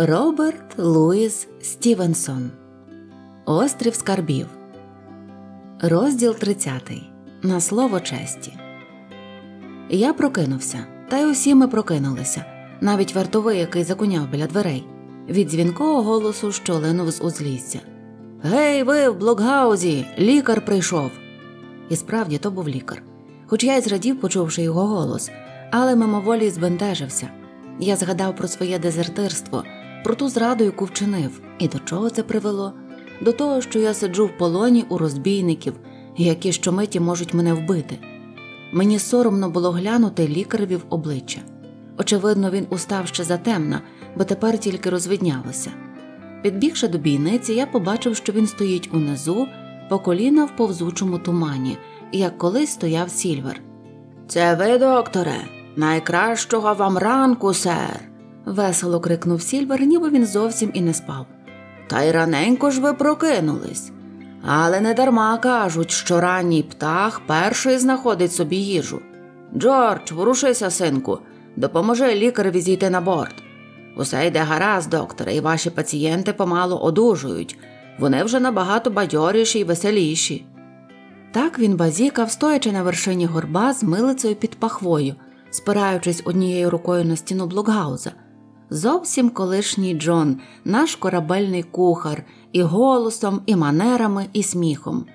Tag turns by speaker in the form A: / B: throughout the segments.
A: Роберт Луїс Стівенсон Острів Скарбів. Розділ 30. На слово честі. Я прокинувся. Та й усі ми прокинулися. Навіть вартовий, який закуняв біля дверей. Від дзвінкого голосу, що линув з узлісся. Гей, ви в блокгаузі! Лікар прийшов. І справді то був лікар. Хоч я й зрадів, почувши його голос, але мимоволі збентежився. Я згадав про своє дезертирство про ту зраду, яку вчинив, і до чого це привело? До того, що я сиджу в полоні у розбійників, які щомиті можуть мене вбити. Мені соромно було глянути лікареві в обличчя. Очевидно, він устав ще затемна, бо тепер тільки розвиднялося. Підбігши до бійниці, я побачив, що він стоїть унизу, по коліна в повзучому тумані, як колись стояв сільвер. Це ви, докторе, найкращого вам ранку, сер весело крикнув Сільвер, ніби він зовсім і не спав. Та й раненько ж ви прокинулись. Але не дарма кажуть, що ранній птах перший знаходить собі їжу. Джордж, ворушися, синку, допоможи лікареві зійти на борт. Усе йде гаразд, докторе, і ваші пацієнти помало одужують. Вони вже набагато бадьоріші й веселіші. Так він базікав, стоячи на вершині горба з милицею під пахвою, спираючись однією рукою на стіну блокгауза зовсім колишній Джон, наш корабельний кухар, і голосом, і манерами, і сміхом.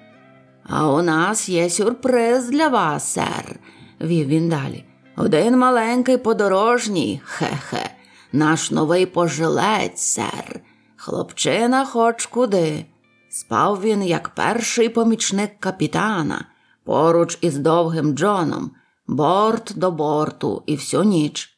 A: А у нас є сюрприз для вас, сер, вів він далі. Один маленький подорожній, хе-хе, наш новий пожилець, сер. Хлопчина хоч куди. Спав він як перший помічник капітана, поруч із довгим Джоном, борт до борту, і всю ніч.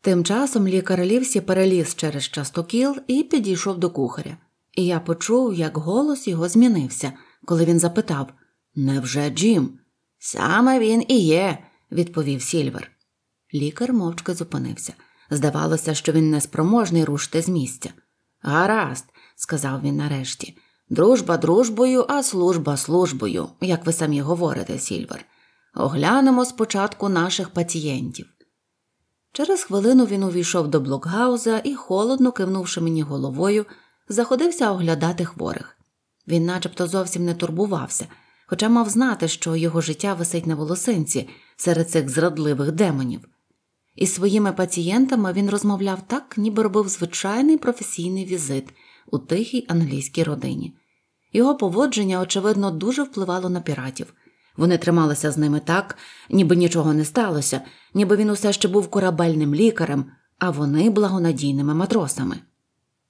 A: Тим часом лікар Лівсі переліз через частокіл і підійшов до кухаря. І я почув, як голос його змінився, коли він запитав Невже Джим? Саме він і є, відповів Сільвер. Лікар мовчки зупинився. Здавалося, що він неспроможний рушити з місця. Гаразд, сказав він нарешті. Дружба дружбою, а служба службою, як ви самі говорите, Сільвер. Оглянемо спочатку наших пацієнтів. Через хвилину він увійшов до блокгауза і, холодно кивнувши мені головою, заходився оглядати хворих. Він начебто зовсім не турбувався, хоча мав знати, що його життя висить на волосинці серед цих зрадливих демонів. Із своїми пацієнтами він розмовляв так, ніби робив звичайний професійний візит у тихій англійській родині. Його поводження, очевидно, дуже впливало на піратів. Вони трималися з ними так, ніби нічого не сталося, ніби він усе ще був корабельним лікарем, а вони благонадійними матросами.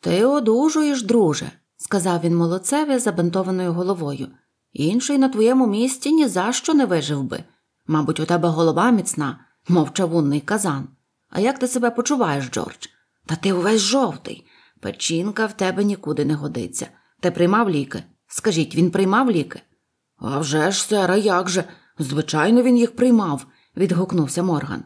A: Ти одужуєш, друже, сказав він молодцеві забинтованою головою. Інший на твоєму місці ні за що не вижив би. Мабуть, у тебе голова міцна, мов чавунний казан. А як ти себе почуваєш, Джордж? Та ти увесь жовтий. Печінка в тебе нікуди не годиться. Ти приймав ліки? Скажіть, він приймав ліки? «А вже ж, сера, як же? Звичайно, він їх приймав, відгукнувся Морган.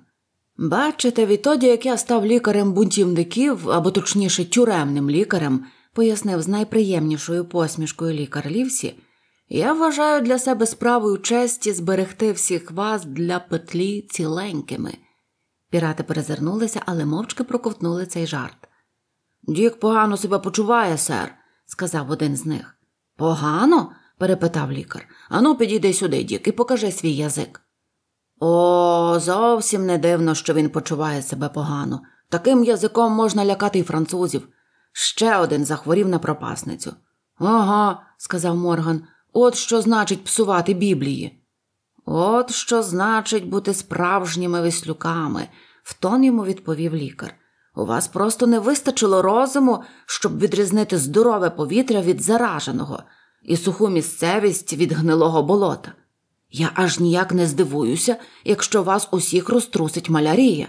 A: Бачите, відтоді як я став лікарем бунтівників, або точніше тюремним лікарем, пояснив з найприємнішою посмішкою лікар Лівсі, я вважаю для себе справою честі зберегти всіх вас для петлі ціленькими. Пірати перезирнулися, але мовчки проковтнули цей жарт. Дік погано себе почуває, сер, сказав один з них. Погано? перепитав лікар. Ану, підійди сюди, Дік, і покажи свій язик. О, зовсім не дивно, що він почуває себе погано. Таким язиком можна лякати й французів. Ще один захворів на пропасницю. Ага, сказав Морган, от що значить псувати біблії. От що значить бути справжніми віслюками, в тон йому відповів лікар. У вас просто не вистачило розуму, щоб відрізнити здорове повітря від зараженого і суху місцевість від гнилого болота. Я аж ніяк не здивуюся, якщо вас усіх розтрусить малярія.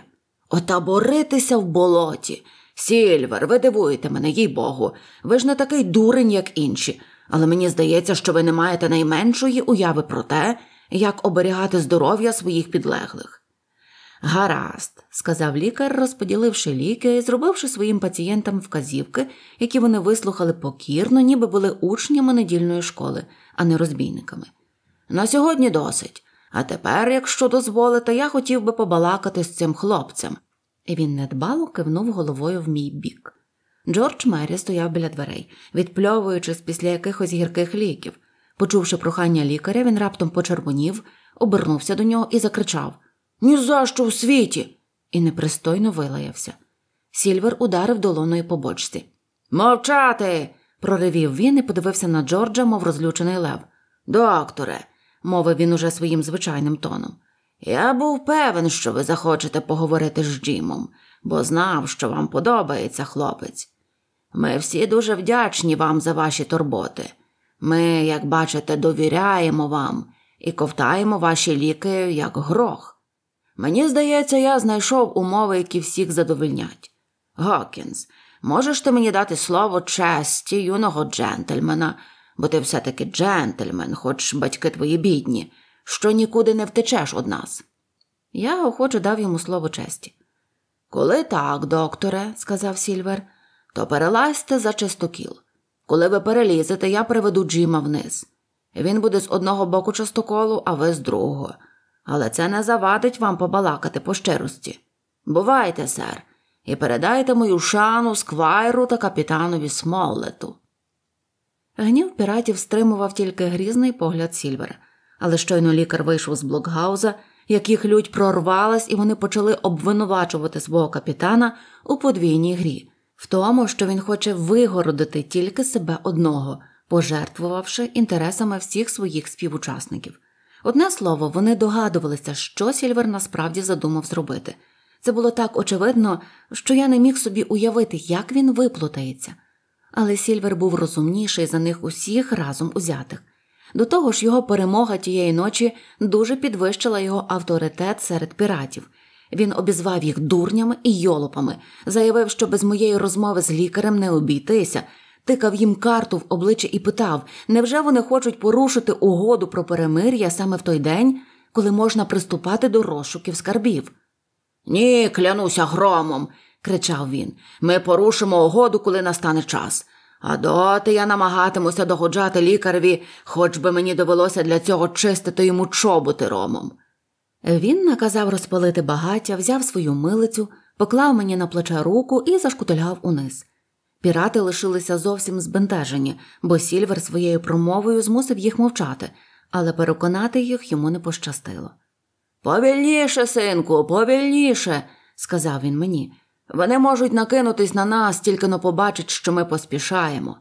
A: Отаборитися в болоті. Сільвер, ви дивуєте мене, їй богу. Ви ж не такий дурень, як інші, але мені здається, що ви не маєте найменшої уяви про те, як оберігати здоров'я своїх підлеглих. Гаразд, сказав лікар, розподіливши ліки і зробивши своїм пацієнтам вказівки, які вони вислухали покірно, ніби були учнями недільної школи, а не розбійниками. На сьогодні досить. А тепер, якщо дозволите, я хотів би побалакати з цим хлопцем. І він недбало кивнув головою в мій бік. Джордж Мері стояв біля дверей, відпльовуючись після якихось гірких ліків. Почувши прохання лікаря, він раптом почервонів, обернувся до нього і закричав ні за що в світі. І непристойно вилаявся. Сільвер ударив долоною по бочці. Мовчати. проривів він і подивився на Джорджа, мов розлючений лев. Докторе, мовив він уже своїм звичайним тоном. Я був певен, що ви захочете поговорити з Джімом, бо знав, що вам подобається хлопець. Ми всі дуже вдячні вам за ваші турботи. Ми, як бачите, довіряємо вам і ковтаємо ваші ліки, як грох. Мені здається, я знайшов умови, які всіх задовольнять. Гокінс, можеш ти мені дати слово честі юного джентльмена, бо ти все-таки джентльмен, хоч батьки твої бідні, що нікуди не втечеш од нас. Я охоче дав йому слово честі. Коли так, докторе, сказав Сільвер, то перелазьте за чистокіл. Коли ви перелізете, я приведу Джима вниз. Він буде з одного боку частоколу, а ви з другого але це не завадить вам побалакати по щирості. Бувайте, сер, і передайте мою шану сквайру та капітанові Смоллету». Гнів піратів стримував тільки грізний погляд Сільвера, але щойно лікар вийшов з блокгауза, яких їх лють прорвалась, і вони почали обвинувачувати свого капітана у подвійній грі, в тому, що він хоче вигородити тільки себе одного, пожертвувавши інтересами всіх своїх співучасників. Одне слово, вони догадувалися, що Сільвер насправді задумав зробити. Це було так очевидно, що я не міг собі уявити, як він виплутається. Але Сільвер був розумніший за них усіх разом узятих. До того ж, його перемога тієї ночі дуже підвищила його авторитет серед піратів. Він обізвав їх дурнями і йолопами, заявив, що без моєї розмови з лікарем не обійтися, тикав їм карту в обличчя і питав: невже вони хочуть порушити угоду про перемир'я саме в той день, коли можна приступати до розшуків скарбів? Ні, клянуся громом, кричав він. Ми порушимо угоду, коли настане час. А доти я намагатимуся догоджати лікареві, хоч би мені довелося для цього чистити йому чоботи ромом. Він наказав розпалити багаття, взяв свою милицю, поклав мені на плече руку і зашкутильгав униз. Пірати лишилися зовсім збентежені, бо Сільвер своєю промовою змусив їх мовчати, але переконати їх йому не пощастило. Повільніше, синку, повільніше, сказав він мені. Вони можуть накинутись на нас, тільки но побачать, що ми поспішаємо.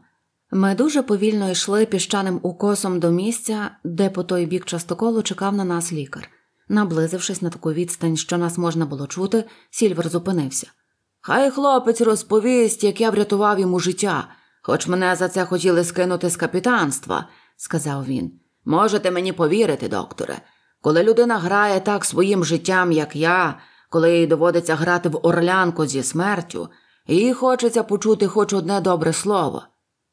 A: Ми дуже повільно йшли піщаним укосом до місця, де по той бік частоколу чекав на нас лікар. Наблизившись на таку відстань, що нас можна було чути, Сільвер зупинився. Хай хлопець розповість, як я врятував йому життя, хоч мене за це хотіли скинути з капітанства, сказав він. Можете мені повірити, докторе. Коли людина грає так своїм життям, як я, коли їй доводиться грати в орлянку зі смертю, їй хочеться почути хоч одне добре слово.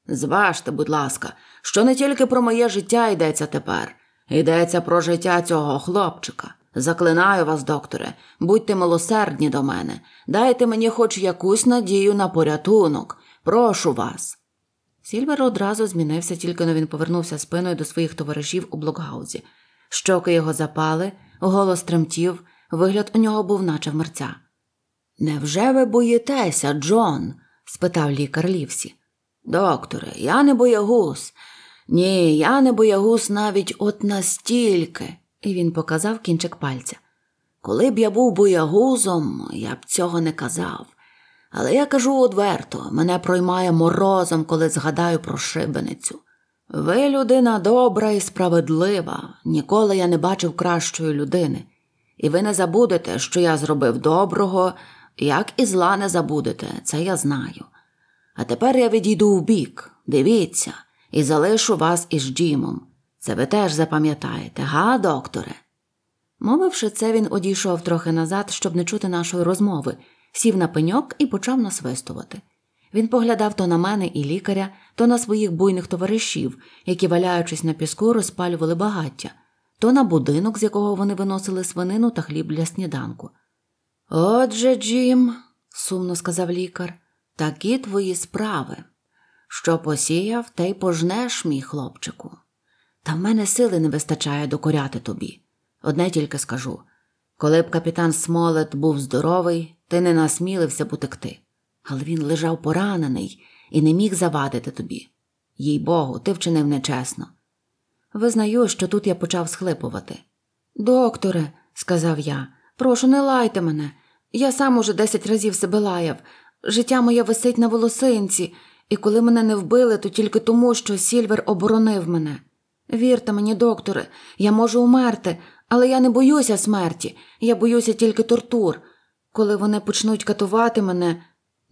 A: Зважте, будь ласка, що не тільки про моє життя йдеться тепер, йдеться про життя цього хлопчика. Заклинаю вас, докторе, будьте милосердні до мене, дайте мені хоч якусь надію на порятунок. Прошу вас. Сільвер одразу змінився, тільки но він повернувся спиною до своїх товаришів у блокгаузі. Щоки його запали, голос тремтів, вигляд у нього був, наче вмерця. Невже ви боїтеся, Джон? спитав лікар Лівсі. Докторе, я не боягуз. Ні, я не боягуз навіть от настільки і він показав кінчик пальця. Коли б я був боягузом, я б цього не казав. Але я кажу одверто, мене проймає морозом, коли згадаю про шибеницю. Ви людина добра і справедлива, ніколи я не бачив кращої людини, і ви не забудете, що я зробив доброго, як і зла не забудете, це я знаю. А тепер я відійду в бік, дивіться, і залишу вас із Джімом. Це ви теж запам'ятаєте, га, докторе? Мовивши це, він одійшов трохи назад, щоб не чути нашої розмови, сів на пеньок і почав насвистувати. Він поглядав то на мене і лікаря, то на своїх буйних товаришів, які, валяючись на піску, розпалювали багаття, то на будинок, з якого вони виносили свинину та хліб для сніданку. Отже, Джим, сумно сказав лікар, такі твої справи. Що посіяв, те й пожнеш, мій хлопчику. Та в мене сили не вистачає докоряти тобі. Одне тільки скажу коли б капітан Смолет був здоровий, ти не насмілився б утекти. Але він лежав поранений і не міг завадити тобі. Їй богу, ти вчинив нечесно. Визнаю, що тут я почав схлипувати. Докторе, сказав я, прошу, не лайте мене. Я сам уже десять разів себе лаяв. Життя моє висить на волосинці, і коли мене не вбили, то тільки тому, що Сільвер оборонив мене. Вірте мені, докторе, я можу умерти, але я не боюся смерті, я боюся тільки тортур. Коли вони почнуть катувати мене.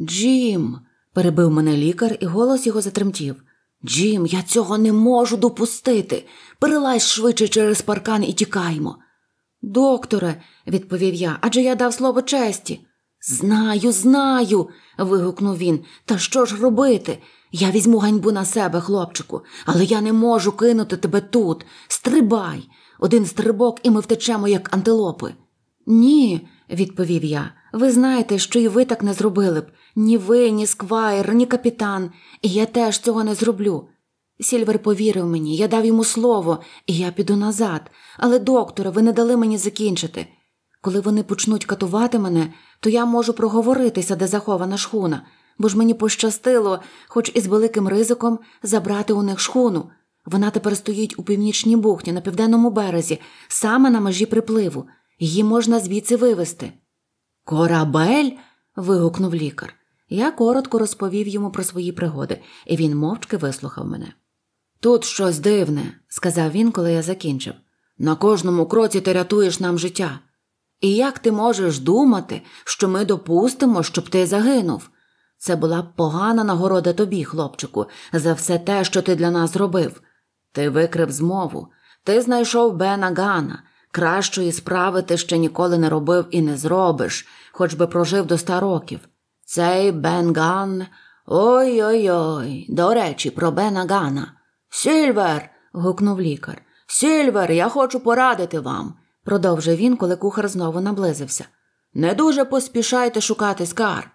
A: Джим, перебив мене лікар, і голос його затремтів. Джим, я цього не можу допустити. Перелазь швидше через паркан і тікаймо. Докторе, відповів я, адже я дав слово честі. Знаю, знаю. вигукнув він. Та що ж робити? Я візьму ганьбу на себе, хлопчику, але я не можу кинути тебе тут. Стрибай. Один стрибок, і ми втечемо, як антилопи. Ні, відповів я. Ви знаєте, що і ви так не зробили б. Ні ви, ні сквайр, ні капітан, і я теж цього не зроблю. Сільвер повірив мені, я дав йому слово, і я піду назад. Але, докторе, ви не дали мені закінчити. Коли вони почнуть катувати мене, то я можу проговоритися, де захована шхуна бо ж мені пощастило, хоч і з великим ризиком, забрати у них шхуну. Вона тепер стоїть у північній бухті, на південному березі, саме на межі припливу, її можна звідси вивезти. Корабель. вигукнув лікар. Я коротко розповів йому про свої пригоди, і він мовчки вислухав мене. Тут щось дивне, сказав він, коли я закінчив. На кожному кроці ти рятуєш нам життя. І як ти можеш думати, що ми допустимо, щоб ти загинув? Це була погана нагорода тобі, хлопчику, за все те, що ти для нас робив. Ти викрив змову, ти знайшов Бена Гана. Кращої справи ти ще ніколи не робив і не зробиш, хоч би прожив до ста років. Цей Бен Ган. Ой ой ой. До речі, про Бена Гана. Сільвер. гукнув лікар. Сільвер, я хочу порадити вам, продовжив він, коли кухар знову наблизився. Не дуже поспішайте шукати скарб.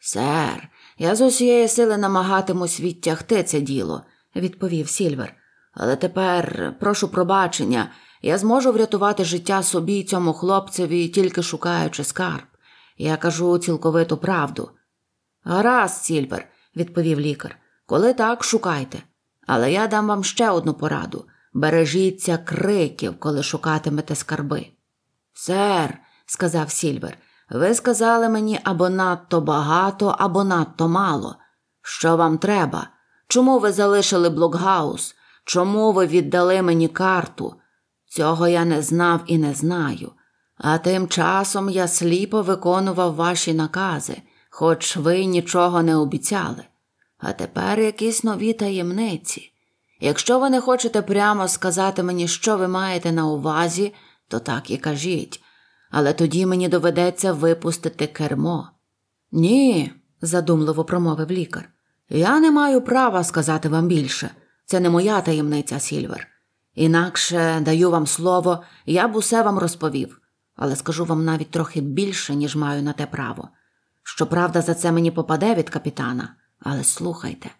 A: Сер, я з усієї сили намагатимусь відтягти це діло, відповів Сільвер. Але тепер прошу пробачення, я зможу врятувати життя собі й цьому хлопцеві, тільки шукаючи скарб. Я кажу цілковиту правду. Гаразд, Сільвер, відповів лікар. Коли так, шукайте. Але я дам вам ще одну пораду бережіться криків, коли шукатимете скарби. Сер, сказав Сільвер, ви сказали мені або надто багато, або надто мало. Що вам треба? Чому ви залишили блокгаус? Чому ви віддали мені карту? Цього я не знав і не знаю. А тим часом я сліпо виконував ваші накази, хоч ви нічого не обіцяли. А тепер якісь нові таємниці. Якщо ви не хочете прямо сказати мені, що ви маєте на увазі, то так і кажіть але тоді мені доведеться випустити кермо. Ні, задумливо промовив лікар. Я не маю права сказати вам більше. Це не моя таємниця, Сільвер. Інакше даю вам слово, я б усе вам розповів, але скажу вам навіть трохи більше, ніж маю на те право. Щоправда, за це мені попаде від капітана, але слухайте,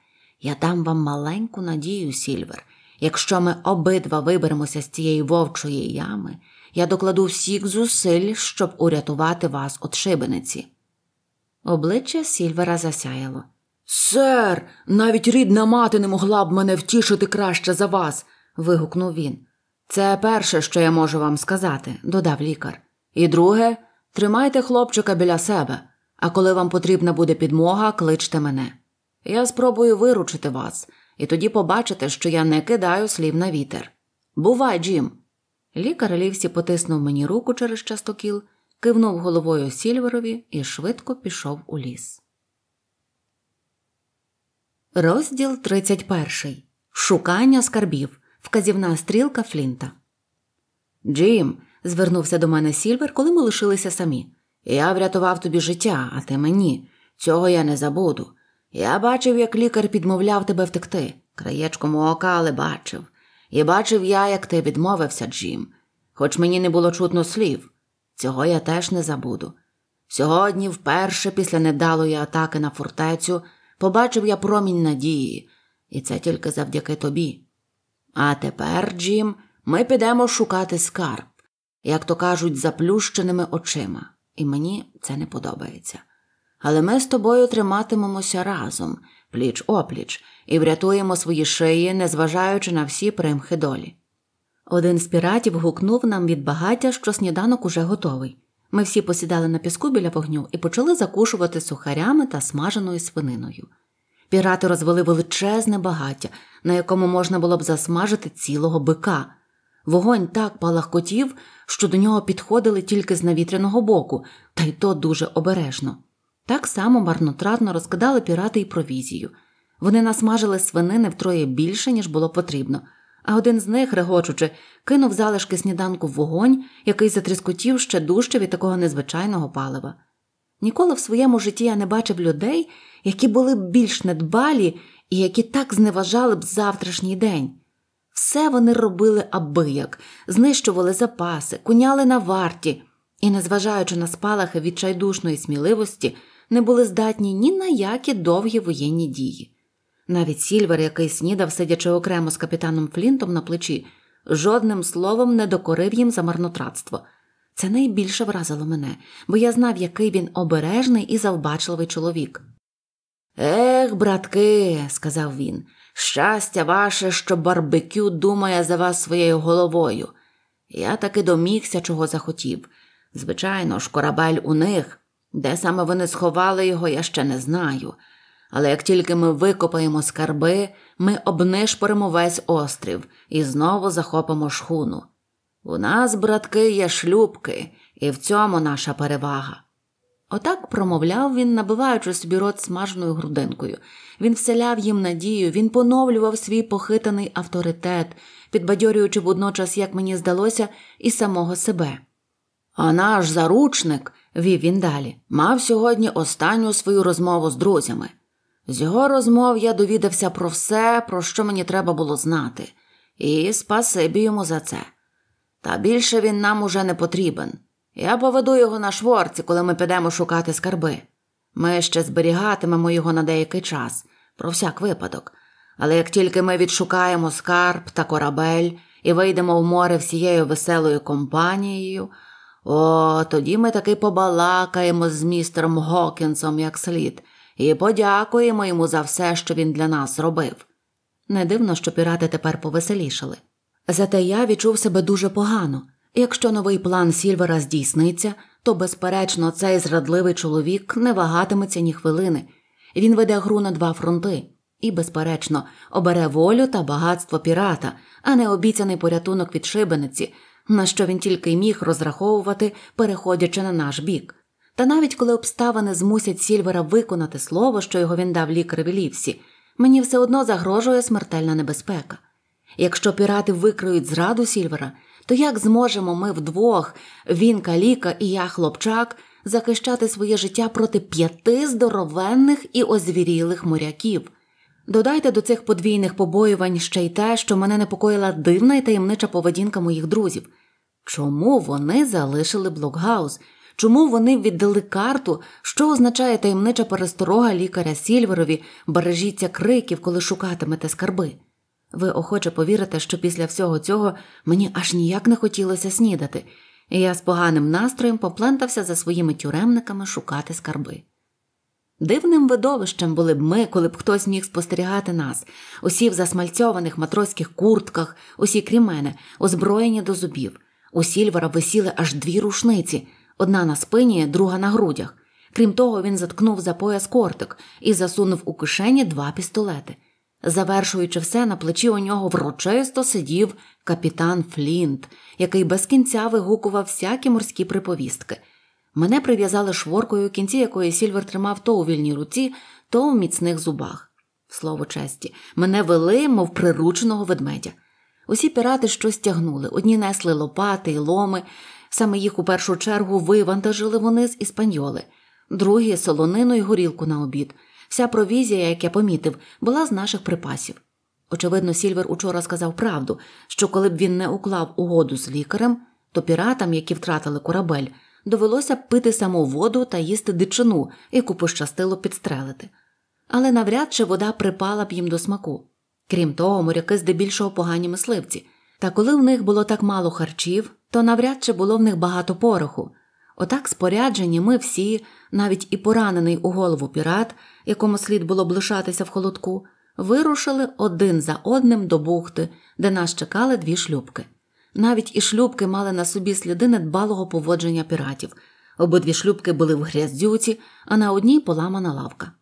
A: я дам вам маленьку надію, Сільвер. Якщо ми обидва виберемося з цієї вовчої ями, я докладу всіх зусиль, щоб урятувати вас від шибениці. Обличчя Сільвера засяяло. Сер, навіть рідна мати не могла б мене втішити краще за вас. вигукнув він. Це перше, що я можу вам сказати, додав лікар. І друге, тримайте хлопчика біля себе, а коли вам потрібна буде підмога, кличте мене. Я спробую виручити вас, і тоді побачите, що я не кидаю слів на вітер. Бувай, Джим, Лікар Лівсі потиснув мені руку через частокіл, кивнув головою Сільверові і швидко пішов у ліс. Розділ 31. Шукання скарбів. Вказівна стрілка Флінта. Джим. звернувся до мене Сільвер, коли ми лишилися самі. Я врятував тобі життя, а ти мені. Цього я не забуду. Я бачив, як лікар підмовляв тебе втекти. Краєчком ока, але бачив. І бачив я, як ти відмовився, Джим, хоч мені не було чутно слів. Цього я теж не забуду. Сьогодні, вперше, після недалої атаки на фортецю, побачив я промінь надії, і це тільки завдяки тобі. А тепер, Джим, ми підемо шукати скарб, як то кажуть, заплющеними очима, і мені це не подобається. Але ми з тобою триматимемося разом, пліч опліч і врятуємо свої шиї, незважаючи на всі примхи долі. Один з піратів гукнув нам від багаття, що сніданок уже готовий. Ми всі посідали на піску біля вогню і почали закушувати сухарями та смаженою свининою. Пірати розвели величезне багаття, на якому можна було б засмажити цілого бика. Вогонь так палахкотів, що до нього підходили тільки з навітряного боку, та й то дуже обережно. Так само марнотратно розкидали пірати і провізію. Вони насмажили свинини втроє більше, ніж було потрібно, а один з них, регочучи, кинув залишки сніданку в вогонь, який затріскотів ще дужче від такого незвичайного палива. Ніколи в своєму житті я не бачив людей, які були б більш недбалі і які так зневажали б завтрашній день. Все вони робили аби як, знищували запаси, куняли на варті і, незважаючи на спалахи відчайдушної сміливості, не були здатні ні на які довгі воєнні дії. Навіть Сільвер, який снідав, сидячи окремо з капітаном Флінтом на плечі, жодним словом не докорив їм за марнотратство. Це найбільше вразило мене, бо я знав, який він обережний і завбачливий чоловік. Ех, братки, сказав він, щастя ваше, що барбекю думає за вас своєю головою. Я таки домігся, чого захотів. Звичайно ж, корабель у них. Де саме вони сховали його, я ще не знаю. Але як тільки ми викопаємо скарби, ми обнишпоримо весь острів і знову захопимо шхуну. У нас, братки, є шлюбки, і в цьому наша перевага. Отак промовляв він, набиваючи собі рот смаженою грудинкою. Він вселяв їм надію, він поновлював свій похитаний авторитет, підбадьорюючи водночас, як мені здалося, і самого себе. А наш заручник, вів він далі, мав сьогодні останню свою розмову з друзями. З його розмов я довідався про все, про що мені треба було знати, і спасибі йому за це. Та більше він нам уже не потрібен. Я поведу його на шворці, коли ми підемо шукати скарби. Ми ще зберігатимемо його на деякий час, про всяк випадок. Але як тільки ми відшукаємо скарб та корабель і вийдемо в море всією веселою компанією, о, тоді ми таки побалакаємо з містером Гокінсом як слід і подякуємо йому за все, що він для нас робив. Не дивно, що пірати тепер повеселішали. Зате я відчув себе дуже погано. Якщо новий план Сільвера здійсниться, то, безперечно, цей зрадливий чоловік не вагатиметься ні хвилини. Він веде гру на два фронти і, безперечно, обере волю та багатство пірата, а не обіцяний порятунок від шибениці, на що він тільки й міг розраховувати, переходячи на наш бік. Та навіть коли обставини змусять Сільвера виконати слово, що його він дав лікареві Лівсі, мені все одно загрожує смертельна небезпека. Якщо пірати викриють зраду Сільвера, то як зможемо ми вдвох, він каліка і я хлопчак, захищати своє життя проти п'яти здоровенних і озвірілих моряків? Додайте до цих подвійних побоювань ще й те, що мене непокоїла дивна і таємнича поведінка моїх друзів. Чому вони залишили блокгаус? чому вони віддали карту, що означає таємнича пересторога лікаря Сільверові, бережіться криків, коли шукатимете скарби. Ви охоче повірите, що після всього цього мені аж ніяк не хотілося снідати, і я з поганим настроєм поплентався за своїми тюремниками шукати скарби. Дивним видовищем були б ми, коли б хтось міг спостерігати нас, усі в засмальцьованих матроських куртках, усі крім мене, озброєні до зубів. У Сільвера висіли аж дві рушниці, одна на спині, друга на грудях. Крім того, він заткнув за пояс кортик і засунув у кишені два пістолети. Завершуючи все, на плечі у нього врочисто сидів капітан Флінт, який без кінця вигукував всякі морські приповістки. Мене прив'язали шворкою кінці, якої Сільвер тримав то у вільній руці, то у міцних зубах. Слово честі, мене вели, мов прирученого ведмедя. Усі пірати щось тягнули, одні несли лопати й ломи, Саме їх у першу чергу вивантажили вони з іспаньоли, другі солонину і горілку на обід. Вся провізія, як я помітив, була з наших припасів. Очевидно, Сільвер учора сказав правду, що коли б він не уклав угоду з лікарем, то піратам, які втратили корабель, довелося б пити саму воду та їсти дичину, яку пощастило підстрелити. Але навряд чи вода припала б їм до смаку. Крім того, моряки здебільшого погані мисливці. Та коли в них було так мало харчів, то навряд чи було в них багато пороху. Отак споряджені ми всі, навіть і поранений у голову пірат, якому слід було б лишатися в холодку, вирушили один за одним до бухти, де нас чекали дві шлюбки. Навіть і шлюбки мали на собі сліди недбалого поводження піратів. Обидві шлюбки були в гряздюці, а на одній поламана лавка.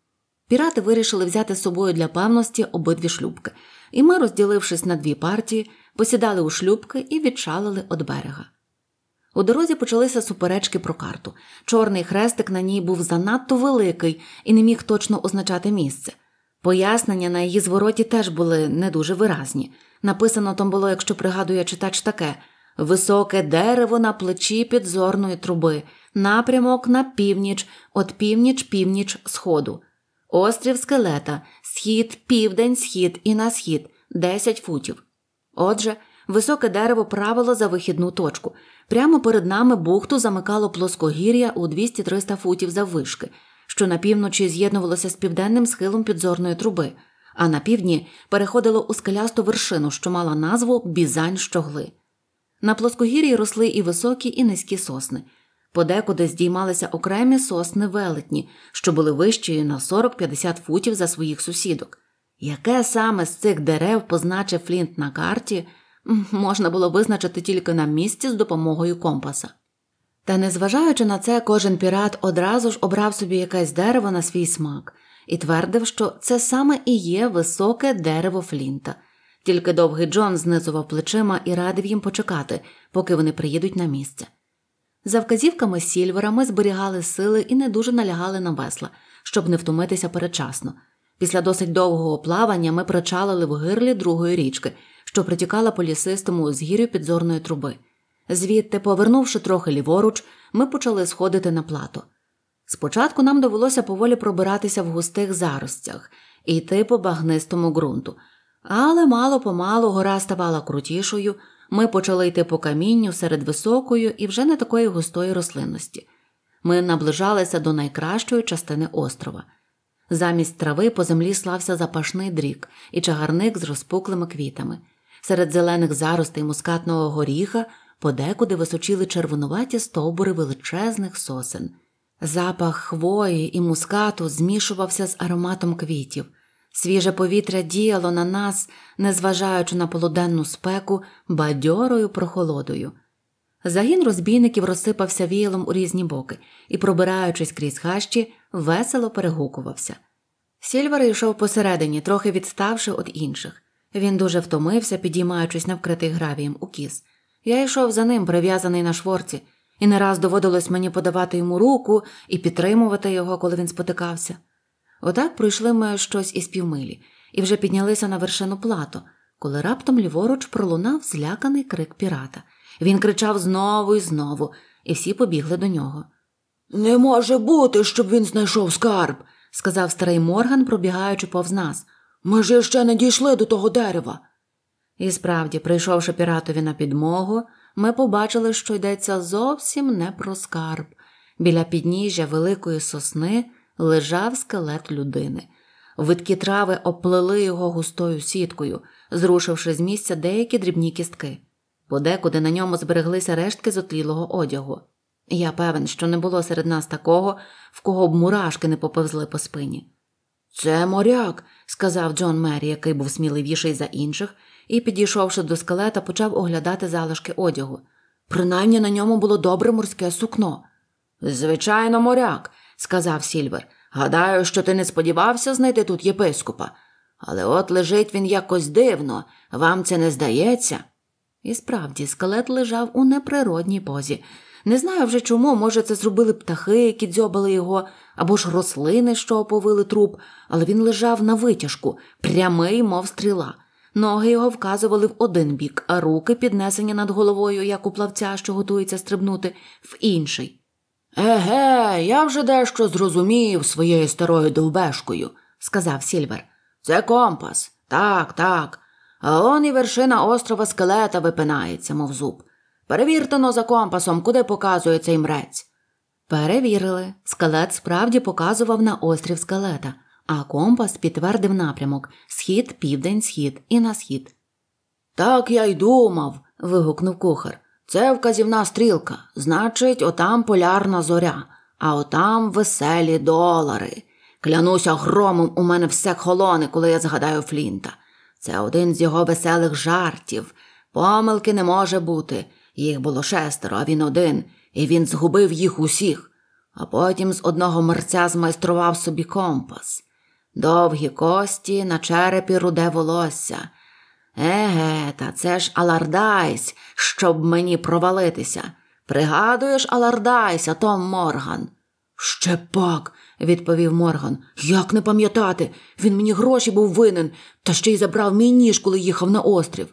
A: Пірати вирішили взяти з собою для певності обидві шлюбки, і ми, розділившись на дві партії, посідали у шлюбки і відчалили від берега. У дорозі почалися суперечки про карту. Чорний хрестик на ній був занадто великий і не міг точно означати місце. Пояснення на її звороті теж були не дуже виразні. Написано там було, якщо пригадує читач таке високе дерево на плечі підзорної труби, напрямок на північ, от північ, північ сходу, острів скелета, схід, південь, схід і на схід 10 футів. Отже, високе дерево правило за вихідну точку. Прямо перед нами бухту замикало плоскогір'я у 200-300 футів заввишки, що на півночі з'єднувалося з південним схилом підзорної труби, а на півдні переходило у скелясту вершину, що мала назву бізань щогли. На плоскогір'ї росли і високі, і низькі сосни. Подекуди здіймалися окремі сосни велетні, що були вищі на 40-50 футів за своїх сусідок. Яке саме з цих дерев позначив Флінт на карті, можна було визначити тільки на місці з допомогою компаса. Та незважаючи на це, кожен пірат одразу ж обрав собі якесь дерево на свій смак і твердив, що це саме і є високе дерево Флінта. Тільки довгий Джон знизував плечима і радив їм почекати, поки вони приїдуть на місце. За вказівками Сільвера ми зберігали сили і не дуже налягали на весла, щоб не втомитися передчасно. Після досить довгого плавання ми причалили в гирлі другої річки, що притікала по лісистому узгір'ю підзорної труби. Звідти, повернувши трохи ліворуч, ми почали сходити на плато. Спочатку нам довелося поволі пробиратися в густих заростях і йти по багнистому ґрунту, але мало помалу гора ставала крутішою, ми почали йти по камінню серед високої і вже не такої густої рослинності. Ми наближалися до найкращої частини острова. Замість трави по землі слався запашний дрік і чагарник з розпуклими квітами. Серед зелених заростей мускатного горіха подекуди височили червонуваті стовбури величезних сосен. Запах хвої і мускату змішувався з ароматом квітів. Свіже повітря діяло на нас, незважаючи на полуденну спеку, бадьорою прохолодою. Загін розбійників розсипався віялом у різні боки і, пробираючись крізь хащі, весело перегукувався. Сільвер йшов посередині, трохи відставши від інших. Він дуже втомився, підіймаючись на вкритий гравієм у кіс. Я йшов за ним, прив'язаний на шворці, і не раз доводилось мені подавати йому руку і підтримувати його, коли він спотикався. Отак пройшли ми щось із півмилі і вже піднялися на вершину плато, коли раптом ліворуч пролунав зляканий крик пірата. Він кричав знову і знову, і всі побігли до нього. Не може бути, щоб він знайшов скарб, сказав старий Морган, пробігаючи повз нас. Ми ж ще не дійшли до того дерева. І справді, прийшовши піратові на підмогу, ми побачили, що йдеться зовсім не про скарб. Біля підніжжя великої сосни лежав скелет людини. Видкі трави оплели його густою сіткою, зрушивши з місця деякі дрібні кістки. Подекуди на ньому збереглися рештки зотлілого одягу. Я певен, що не було серед нас такого, в кого б мурашки не поповзли по спині. Це моряк, сказав Джон Мері, який був сміливіший за інших, і, підійшовши до скелета, почав оглядати залишки одягу. Принаймні на ньому було добре морське сукно. Звичайно, моряк, сказав Сільвер. Гадаю, що ти не сподівався знайти тут єпископа. Але от лежить він якось дивно, вам це не здається? І справді, скелет лежав у неприродній позі. Не знаю вже чому, може, це зробили птахи, які дзьобали його, або ж рослини, що оповили труп, але він лежав на витяжку, прямий, мов стріла. Ноги його вказували в один бік, а руки, піднесені над головою, як у плавця, що готується стрибнути, в інший. Еге, я вже дещо зрозумів своєю старою довбешкою, сказав Сільвер. Це компас. Так, так. А он і вершина острова скелета випинається, мов зуб. Перевіртено за компасом, куди показує цей мрець. Перевірили. Скелет справді показував на острів скелета, а компас підтвердив напрямок схід, південь, схід і на схід. Так я й думав. вигукнув кухар. Це вказівна стрілка. Значить, отам полярна зоря, а отам веселі долари. Клянуся громом, у мене все холоне, коли я згадаю Флінта. Це один з його веселих жартів. Помилки не може бути. Їх було шестеро, а він один, і він згубив їх усіх, а потім з одного мерця змайстрував собі компас. Довгі кості на черепі руде волосся. Еге, та це ж Алардайс, щоб мені провалитися. Пригадуєш, Алардайса, Том Морган? Ще пак, відповів Морган. Як не пам'ятати? Він мені гроші був винен, та ще й забрав мій ніж, коли їхав на острів.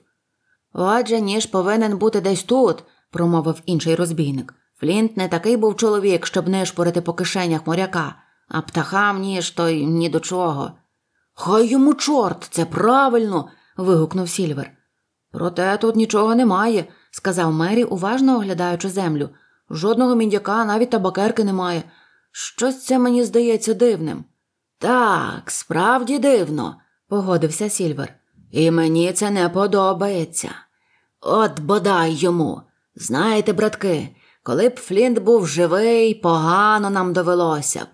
A: Отже, ніж повинен бути десь тут, промовив інший розбійник. Флінт не такий був чоловік, щоб нишпорити по кишенях моряка, а птахам ніж то й ні до чого. Хай йому чорт, це правильно. вигукнув Сільвер. Проте тут нічого немає, сказав Мері, уважно оглядаючи землю. Жодного міндяка, навіть табакерки немає. Щось це мені здається дивним. Так, справді дивно, погодився Сільвер. І мені це не подобається. От бодай йому. Знаєте, братки, коли б Флінт був живий, погано нам довелося б.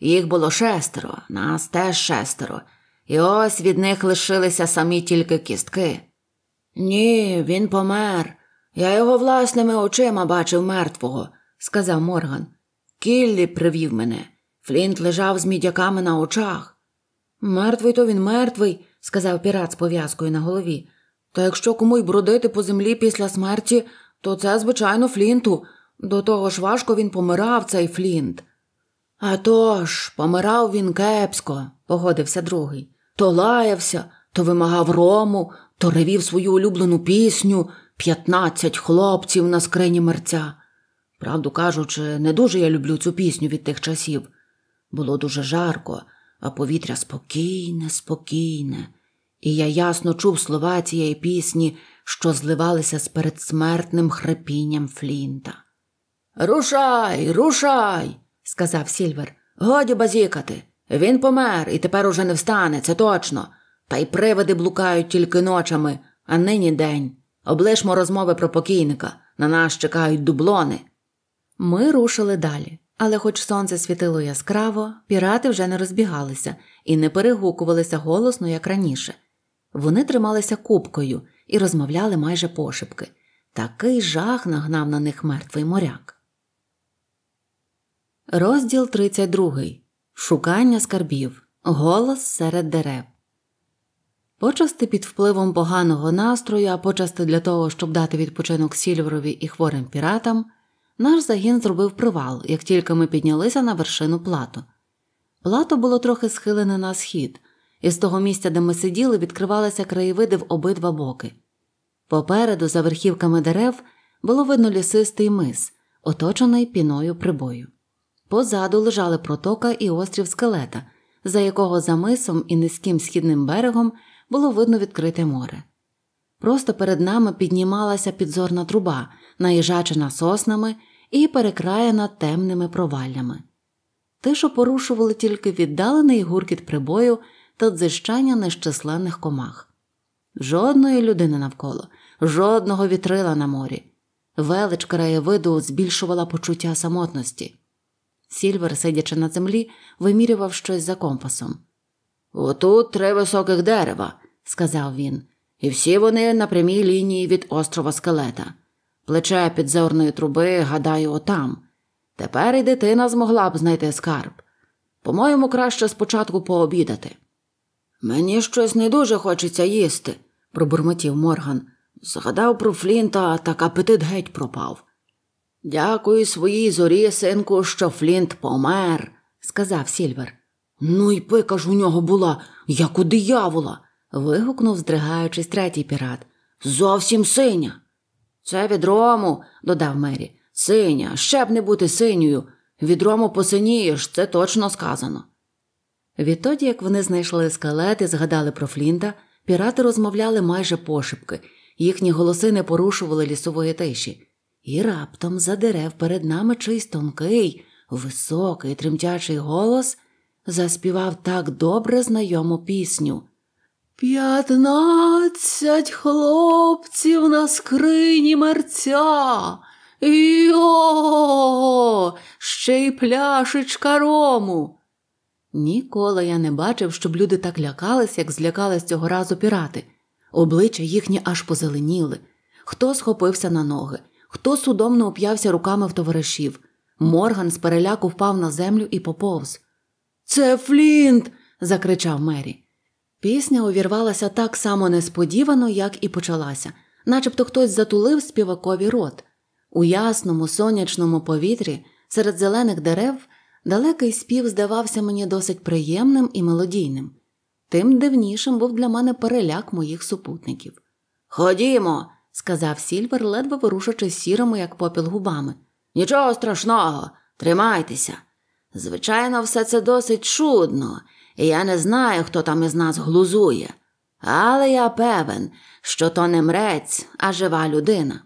A: Їх було шестеро, нас теж шестеро, і ось від них лишилися самі тільки кістки. Ні, він помер. Я його власними очима бачив мертвого, сказав Морган. Кіллі привів мене. Флінт лежав з мідяками на очах. Мертвий то він мертвий, сказав пірат з пов'язкою на голові. Та якщо кому й бродити по землі після смерті, то це, звичайно, Флінту. До того ж важко він помирав, цей Флінт. «А то ж, помирав він кепсько, погодився другий. То лаявся, то вимагав рому, то ревів свою улюблену пісню, п'ятнадцять хлопців на скрині мерця. Правду кажучи, не дуже я люблю цю пісню від тих часів. Було дуже жарко а повітря спокійне, спокійне, і я ясно чув слова цієї пісні, що зливалися з передсмертним хрипінням Флінта. Рушай, рушай, сказав Сільвер. Годі базікати. Він помер і тепер уже не встане, це точно. Та й привиди блукають тільки ночами, а нині день. Облишмо розмови про покійника. На нас чекають дублони. Ми рушили далі. Але хоч сонце світило яскраво, пірати вже не розбігалися і не перегукувалися голосно, як раніше. Вони трималися купкою і розмовляли майже пошепки. Такий жах нагнав на них мертвий моряк. Розділ 32. Шукання скарбів. Голос серед дерев. Почасти під впливом поганого настрою, а почасти для того, щоб дати відпочинок сільверові і хворим піратам. Наш загін зробив привал, як тільки ми піднялися на вершину плату. Плато було трохи схилене на схід, і з того місця, де ми сиділи, відкривалися краєвиди в обидва боки. Попереду, за верхівками дерев, було видно лісистий мис, оточений піною прибою. Позаду лежали протока і острів скелета, за якого за мисом і низьким східним берегом було видно відкрите море. Просто перед нами піднімалася підзорна труба, наїжачена соснами і перекраєна темними проваллями. Тишу порушували тільки віддалений гуркіт прибою та дзищання нещисленних комах. Жодної людини навколо, жодного вітрила на морі. Велич краєвиду збільшувала почуття самотності. Сільвер, сидячи на землі, вимірював щось за компасом. Отут три високих дерева, сказав він і всі вони на прямій лінії від острова скелета, плече підзорної труби, гадаю, отам. Тепер і дитина змогла б знайти скарб. По-моєму, краще спочатку пообідати. Мені щось не дуже хочеться їсти, пробурмотів Морган. Згадав про Флінта, так апетит геть пропав. Дякую своїй зорі, синку, що Флінт помер, сказав Сільвер. Ну і пика ж у нього була, як у диявола вигукнув, здригаючись, третій пірат. Зовсім синя. Це відрому, додав Мері. Синя, ще б не бути синьою. Відрому посинієш, це точно сказано. Відтоді, як вони знайшли скелет і згадали про Флінта, пірати розмовляли майже пошепки, їхні голоси не порушували лісової тиші. І раптом за дерев перед нами чийсь тонкий, високий, тремтячий голос заспівав так добре знайому пісню. П'ятнадцять хлопців на скрині мерця. Йо! ще й пляшечка рому. Ніколи я не бачив, щоб люди так лякались, як злякались цього разу пірати. Обличчя їхні аж позеленіли. Хто схопився на ноги, хто судомно уп'явся руками в товаришів. Морган з переляку впав на землю і поповз. Це Флінт. закричав Мері. Пісня увірвалася так само несподівано, як і почалася, начебто хтось затулив співакові рот. У ясному сонячному повітрі, серед зелених дерев, далекий спів здавався мені досить приємним і мелодійним, тим дивнішим був для мене переляк моїх супутників. Ходімо, сказав Сільвер, ледве ворушачи сірими, як попіл губами. Нічого страшного, тримайтеся. Звичайно, все це досить чудно я не знаю, хто там із нас глузує, але я певен, що то не мрець, а жива людина.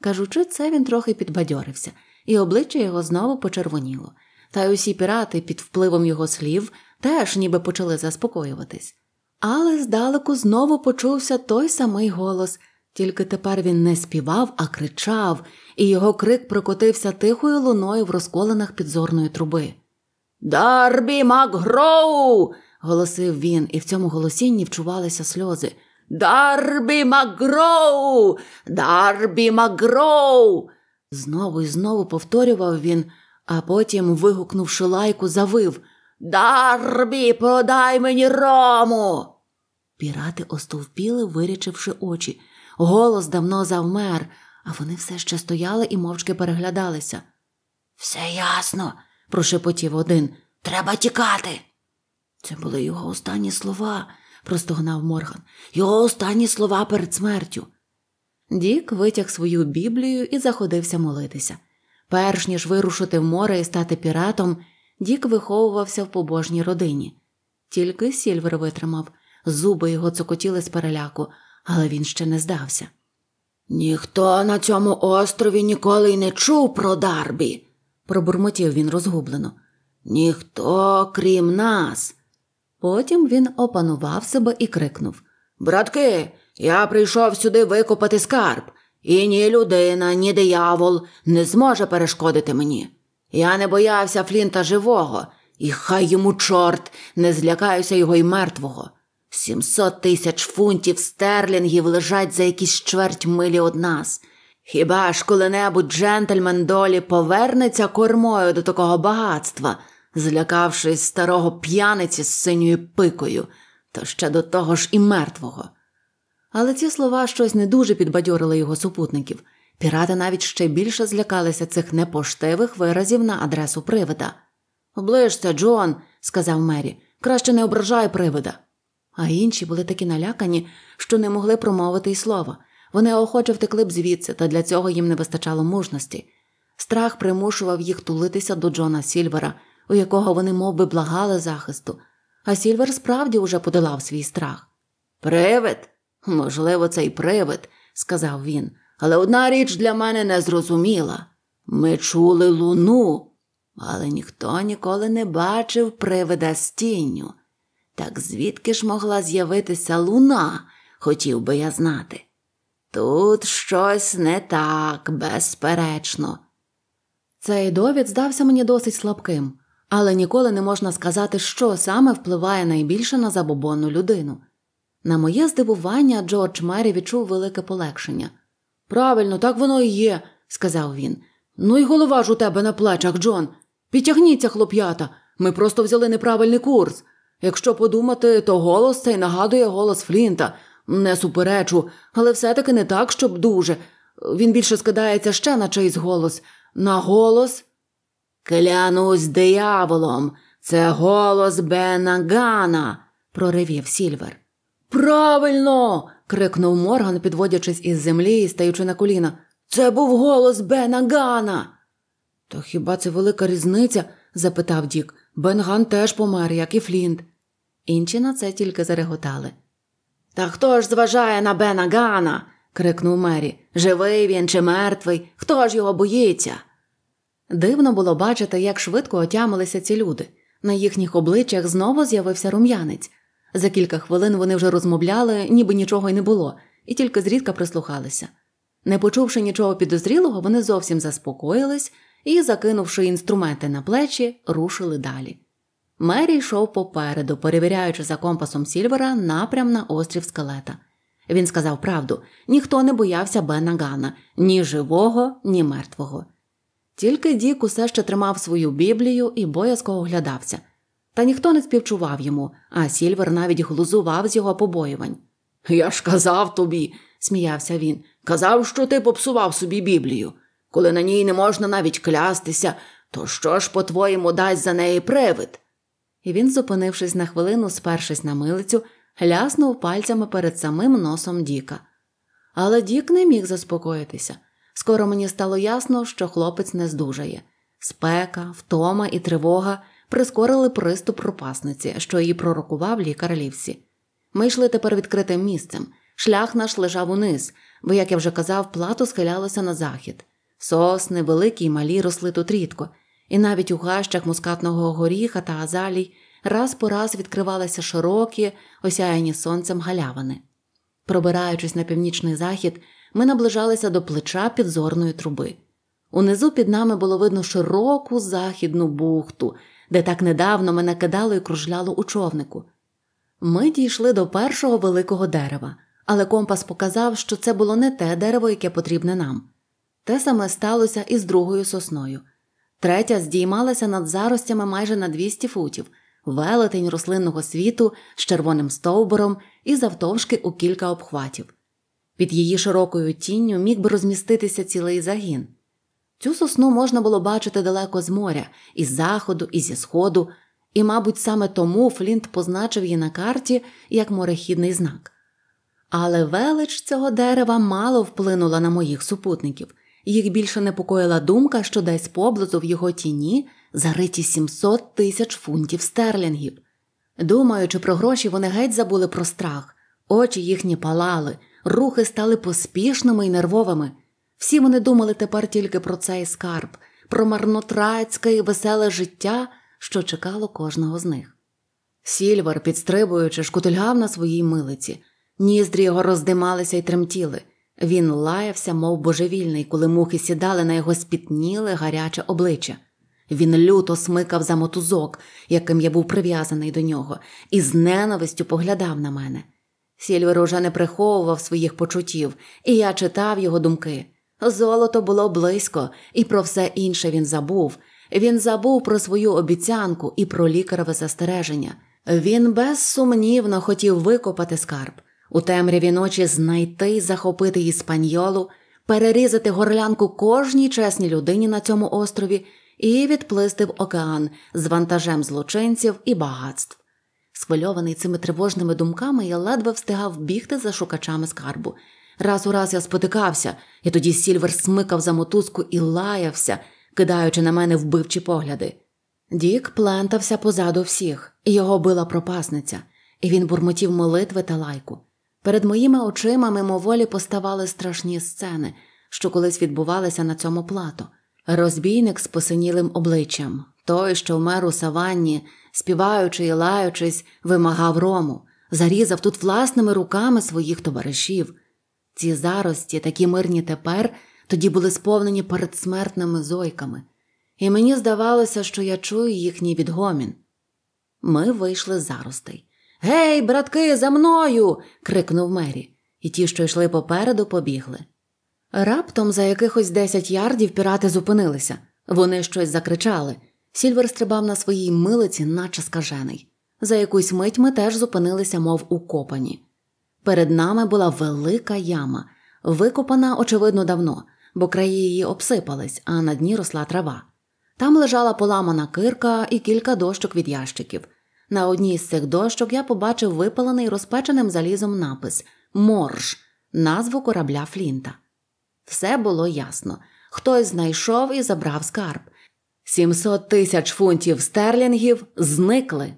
A: Кажучи це, він трохи підбадьорився, і обличчя його знову почервоніло, та й усі пірати під впливом його слів теж ніби почали заспокоюватись. Але здалеку знову почувся той самий голос, тільки тепер він не співав, а кричав, і його крик прокотився тихою луною в розколинах підзорної труби. Дарбі Макгроу. голосив він, і в цьому голосінні вчувалися сльози. Дарбі Макгроу! Дарбі Макгроу!» Знову і знову повторював він, а потім, вигукнувши лайку, завив Дарбі, подай мені рому. Пірати остовпіли, вирячивши очі. Голос давно завмер, а вони все ще стояли і мовчки переглядалися. Все ясно, прошепотів один. Треба тікати. Це були його останні слова, простогнав Морган. Його останні слова перед смертю. Дік витяг свою біблію і заходився молитися. Перш ніж вирушити в море і стати піратом, Дік виховувався в побожній родині. Тільки Сільвер витримав, зуби його цокотіли з переляку, але він ще не здався. Ніхто на цьому острові ніколи й не чув про дарбі, пробурмотів він розгублено. Ніхто крім нас. Потім він опанував себе і крикнув Братки, я прийшов сюди викопати скарб, і ні людина, ні диявол не зможе перешкодити мені. Я не боявся Флінта живого, і хай йому чорт, не злякаюся його й мертвого. Сімсот тисяч фунтів стерлінгів лежать за якісь чверть милі од нас. Хіба ж коли-небудь джентльмен долі повернеться кормою до такого багатства, злякавшись старого п'яниці з синьою пикою, то ще до того ж і мертвого. Але ці слова щось не дуже підбадьорили його супутників. Пірати навіть ще більше злякалися цих непоштивих виразів на адресу привида. Ближся, Джон, сказав Мері, краще не ображай привида. А інші були такі налякані, що не могли промовити й слова. Вони охоче втекли б звідси, та для цього їм не вистачало мужності. Страх примушував їх тулитися до Джона Сільвера, у якого вони мов би, благали захисту, а Сільвер справді уже подолав свій страх. Привид? Можливо, це й привид, сказав він, але одна річ для мене не зрозуміла. Ми чули луну, але ніхто ніколи не бачив привида з тінню. Так звідки ж могла з'явитися луна, хотів би я знати. Тут щось не так, безперечно. Цей довід здався мені досить слабким, але ніколи не можна сказати, що саме впливає найбільше на забобонну людину. На моє здивування, Джордж Мері відчув велике полегшення. Правильно, так воно і є, сказав він. Ну й голова ж у тебе на плечах, Джон. Підтягніться, хлоп'ята, ми просто взяли неправильний курс. Якщо подумати, то голос цей нагадує голос Флінта, не суперечу, але все-таки не так, щоб дуже. Він більше скидається ще на чийсь голос. На голос. Клянусь дияволом. Це голос Бена Гана, проривів Сільвер. Правильно. крикнув Морган, підводячись із землі і стаючи на коліна. Це був голос Бена Гана. То хіба це велика різниця? запитав Дік. Бенган теж помер, як і Флінт. Інші на це тільки зареготали. Та хто ж зважає на Бена Гана? крикнув Мері. Живий він чи мертвий? Хто ж його боїться? Дивно було бачити, як швидко отямилися ці люди. На їхніх обличчях знову з'явився рум'янець. За кілька хвилин вони вже розмовляли, ніби нічого й не було, і тільки зрідка прислухалися. Не почувши нічого підозрілого, вони зовсім заспокоїлись і, закинувши інструменти на плечі, рушили далі. Мері йшов попереду, перевіряючи за компасом Сільвера напрям на острів скелета. Він сказав правду ніхто не боявся Бена Гана, ні живого, ні мертвого. Тільки Дік усе ще тримав свою біблію і боязко оглядався. Та ніхто не співчував йому, а Сільвер навіть глузував з його побоювань. Я ж казав тобі, сміявся він. Казав, що ти попсував собі Біблію. Коли на ній не можна навіть клястися, то що ж, по твоєму дасть за неї привид? і він, зупинившись на хвилину, спершись на милицю, ляснув пальцями перед самим носом Діка. Але Дік не міг заспокоїтися. Скоро мені стало ясно, що хлопець не здужає. Спека, втома і тривога прискорили приступ пропасниці, що її пророкував лікар Лівсі. Ми йшли тепер відкритим місцем. Шлях наш лежав униз, бо, як я вже казав, плато схилялося на захід. Сосни, великі й малі росли тут рідко і навіть у гащах мускатного горіха та азалій раз по раз відкривалися широкі, осяяні сонцем галявини. Пробираючись на північний захід, ми наближалися до плеча підзорної труби. Унизу під нами було видно широку західну бухту, де так недавно мене кидало і кружляло у човнику. Ми дійшли до першого великого дерева, але компас показав, що це було не те дерево, яке потрібне нам. Те саме сталося і з другою сосною третя здіймалася над заростями майже на 200 футів, велетень рослинного світу з червоним стовбуром і завтовшки у кілька обхватів. Під її широкою тінню міг би розміститися цілий загін. Цю сосну можна було бачити далеко з моря, із заходу, і зі сходу, і, мабуть, саме тому Флінт позначив її на карті як морехідний знак. Але велич цього дерева мало вплинула на моїх супутників. Їх більше непокоїла думка, що десь поблизу в його тіні зариті 700 тисяч фунтів стерлінгів. Думаючи про гроші, вони геть забули про страх, очі їхні палали, рухи стали поспішними і нервовими. Всі вони думали тепер тільки про цей скарб, про марнотратське і веселе життя, що чекало кожного з них. Сільвар, підстрибуючи, шкутильгав на своїй милиці, ніздрі його роздималися і тремтіли. Він лаявся, мов божевільний, коли мухи сідали на його спітніле гаряче обличчя. Він люто смикав за мотузок, яким я був прив'язаний до нього, і з ненавистю поглядав на мене. Сільвер уже не приховував своїх почуттів, і я читав його думки. Золото було близько, і про все інше він забув. Він забув про свою обіцянку і про лікареве застереження. Він безсумнівно хотів викопати скарб у темряві ночі знайти, захопити іспаньолу, перерізати горлянку кожній чесній людині на цьому острові і відплисти в океан з вантажем злочинців і багатств. Схвильований цими тривожними думками, я ледве встигав бігти за шукачами скарбу. Раз у раз я спотикався, і тоді Сільвер смикав за мотузку і лаявся, кидаючи на мене вбивчі погляди. Дік плентався позаду всіх, і його била пропасниця, і він бурмотів молитви та лайку. Перед моїми очима мимоволі поставали страшні сцени, що колись відбувалися на цьому плато. Розбійник з посинілим обличчям, той, що вмер у саванні, співаючи і лаючись, вимагав рому, зарізав тут власними руками своїх товаришів. Ці зарості, такі мирні тепер, тоді були сповнені передсмертними зойками, і мені здавалося, що я чую їхній відгомін. Ми вийшли з заростей. Гей, братки, за мною. крикнув Мері, і ті, що йшли попереду, побігли. Раптом за якихось десять ярдів пірати зупинилися. Вони щось закричали. Сільвер стрибав на своїй милиці, наче скажений. За якусь мить ми теж зупинилися, мов укопані. Перед нами була велика яма, викопана, очевидно, давно, бо краї її обсипались, а на дні росла трава. Там лежала поламана кирка і кілька дощок від ящиків. На одній з цих дощок я побачив випалений розпеченим залізом напис Морж, назву корабля Флінта. Все було ясно. Хтось знайшов і забрав скарб. 700 тисяч фунтів стерлінгів зникли.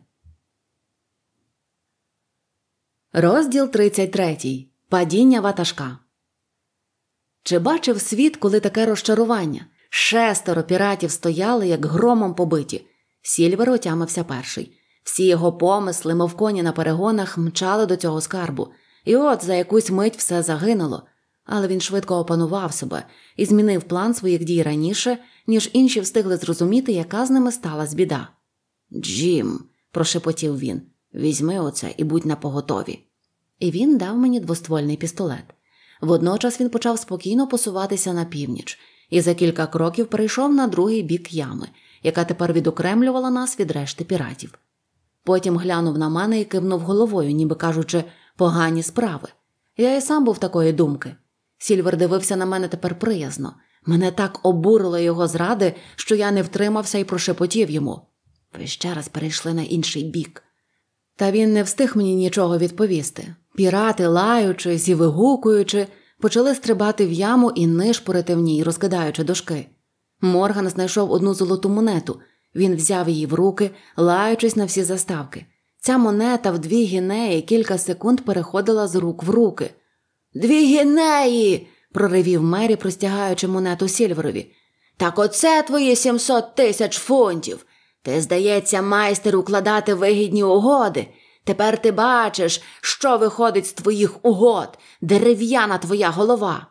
A: Розділ 33. Падіння ватажка. Чи бачив світ, коли таке розчарування? Шестеро піратів стояли, як громом побиті. Сільвер отямився перший. Всі його помисли, мов коні на перегонах, мчали до цього скарбу, і от за якусь мить все загинуло. Але він швидко опанував себе і змінив план своїх дій раніше, ніж інші встигли зрозуміти, яка з ними сталася біда. Джим, прошепотів він, візьми оце і будь напоготові. І він дав мені двоствольний пістолет. Водночас він почав спокійно посуватися на північ і за кілька кроків перейшов на другий бік ями, яка тепер відокремлювала нас від решти піратів. Потім глянув на мене і кивнув головою, ніби кажучи, погані справи. Я і сам був такої думки. Сільвер дивився на мене тепер приязно. Мене так обурило його зради, що я не втримався і прошепотів йому. Ви ще раз перейшли на інший бік. Та він не встиг мені нічого відповісти. Пірати, лаючись і вигукуючи, почали стрибати в яму і нишпорити в ній, розкидаючи дошки. Морган знайшов одну золоту монету. Він взяв її в руки, лаючись на всі заставки. Ця монета в дві гінеї кілька секунд переходила з рук в руки. Дві гінеї. проривів Мері, простягаючи монету Сільверові. Так оце твої сімсот тисяч фунтів. Ти, здається, майстер укладати вигідні угоди. Тепер ти бачиш, що виходить з твоїх угод, дерев'яна твоя голова.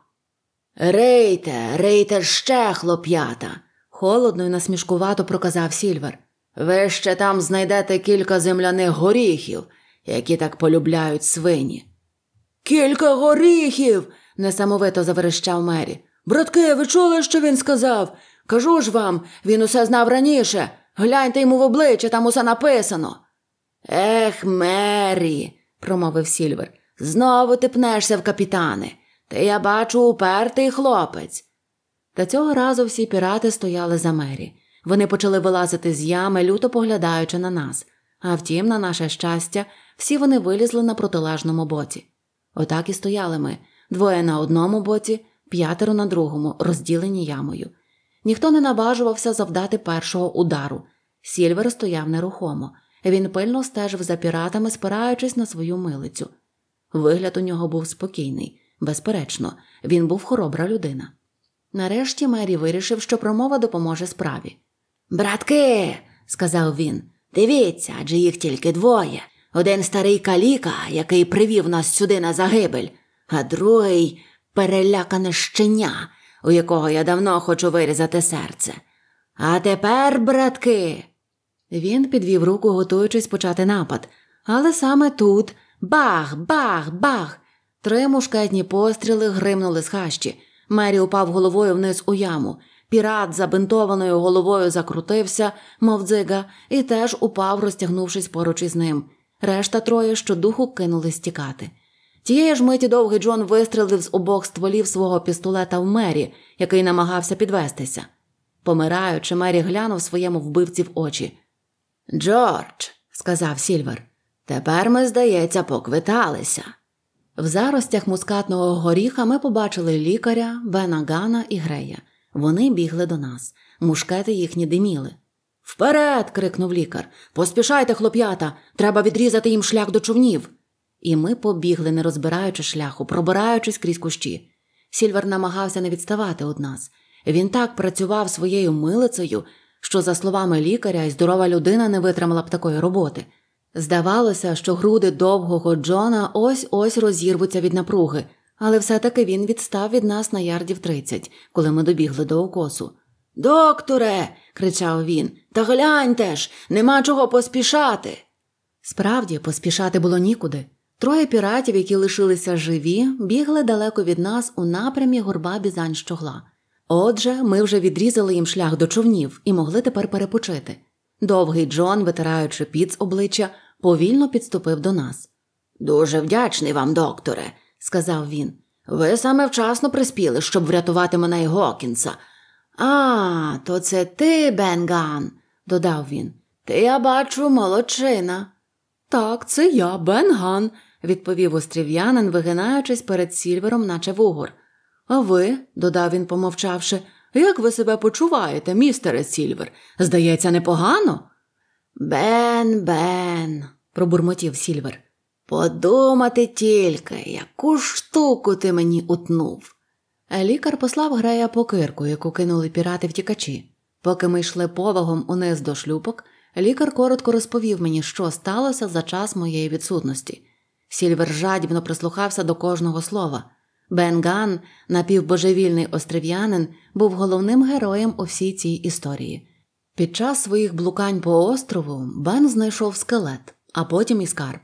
A: Рейте, рейте ще, хлоп'ята холодно й насмішкувато проказав Сільвер. Ви ще там знайдете кілька земляних горіхів, які так полюбляють свині. Кілька горіхів. несамовито заверещав Мері. Братки, ви чули, що він сказав? Кажу ж вам, він усе знав раніше. Гляньте йому в обличчя, там усе написано. Ех, Мері, промовив Сільвер, знову ти пнешся в капітани. Ти я бачу упертий хлопець. Та цього разу всі пірати стояли за мері. Вони почали вилазити з ями, люто поглядаючи на нас. А втім, на наше щастя, всі вони вилізли на протилежному боці. Отак і стояли ми двоє на одному боці, п'ятеро на другому, розділені ямою. Ніхто не наважувався завдати першого удару. Сільвер стояв нерухомо. Він пильно стежив за піратами, спираючись на свою милицю. Вигляд у нього був спокійний, безперечно, він був хоробра людина. Нарешті Мері вирішив, що промова допоможе справі. Братки, сказав він, дивіться, адже їх тільки двоє. Один старий каліка, який привів нас сюди на загибель, а другий перелякане щеня, у якого я давно хочу вирізати серце. А тепер, братки. Він підвів руку, готуючись почати напад. Але саме тут бах, бах, бах. Три мушкетні постріли гримнули з хащі. Мері упав головою вниз у яму. Пірат забинтованою головою закрутився, мов дзига, і теж упав, розтягнувшись поруч із ним. Решта троє щодуху кинули стікати. Тієї ж миті довгий Джон вистрелив з обох стволів свого пістолета в мері, який намагався підвестися. Помираючи, Мері глянув своєму вбивці в очі. Джордж, сказав Сільвер, тепер ми, здається, поквиталися. В заростях мускатного горіха ми побачили лікаря, Бена Гана і Грея. Вони бігли до нас, мушкети їхні диміли. Вперед. крикнув лікар. Поспішайте, хлоп'ята, треба відрізати їм шлях до човнів. І ми побігли, не розбираючи шляху, пробираючись крізь кущі. Сільвер намагався не відставати од нас. Він так працював своєю милицею, що, за словами лікаря, і здорова людина не витримала б такої роботи. Здавалося, що груди довгого Джона ось ось розірвуться від напруги, але все таки він відстав від нас на ярдів тридцять, коли ми добігли до окосу. Докторе. кричав він, та гляньте ж, нема чого поспішати. Справді, поспішати було нікуди. Троє піратів, які лишилися живі, бігли далеко від нас у напрямі горба бізань щогла. Отже, ми вже відрізали їм шлях до човнів і могли тепер перепочити. Довгий Джон, витираючи піт з обличчя, повільно підступив до нас. Дуже вдячний вам, докторе, сказав він. Ви саме вчасно приспіли, щоб врятувати мене і Гокінса. А, то це ти, Бенган, додав він. Ти я бачу молодчина. Так, це я, Бенган, відповів острів'янин, вигинаючись перед сільвером, наче вугор. А ви, додав він, помовчавши, як ви себе почуваєте, містере Сільвер? Здається, непогано? Бен Бен, пробурмотів Сільвер. Подумати тільки, яку штуку ти мені утнув. Лікар послав грея покирку, яку кинули пірати втікачі. Поки ми йшли повагом униз до шлюпок, лікар коротко розповів мені, що сталося за час моєї відсутності. Сільвер жадібно прислухався до кожного слова. Бен Ган, напівбожевільний острів'янин, був головним героєм у всій цій історії. Під час своїх блукань по острову Бен знайшов скелет, а потім і скарб.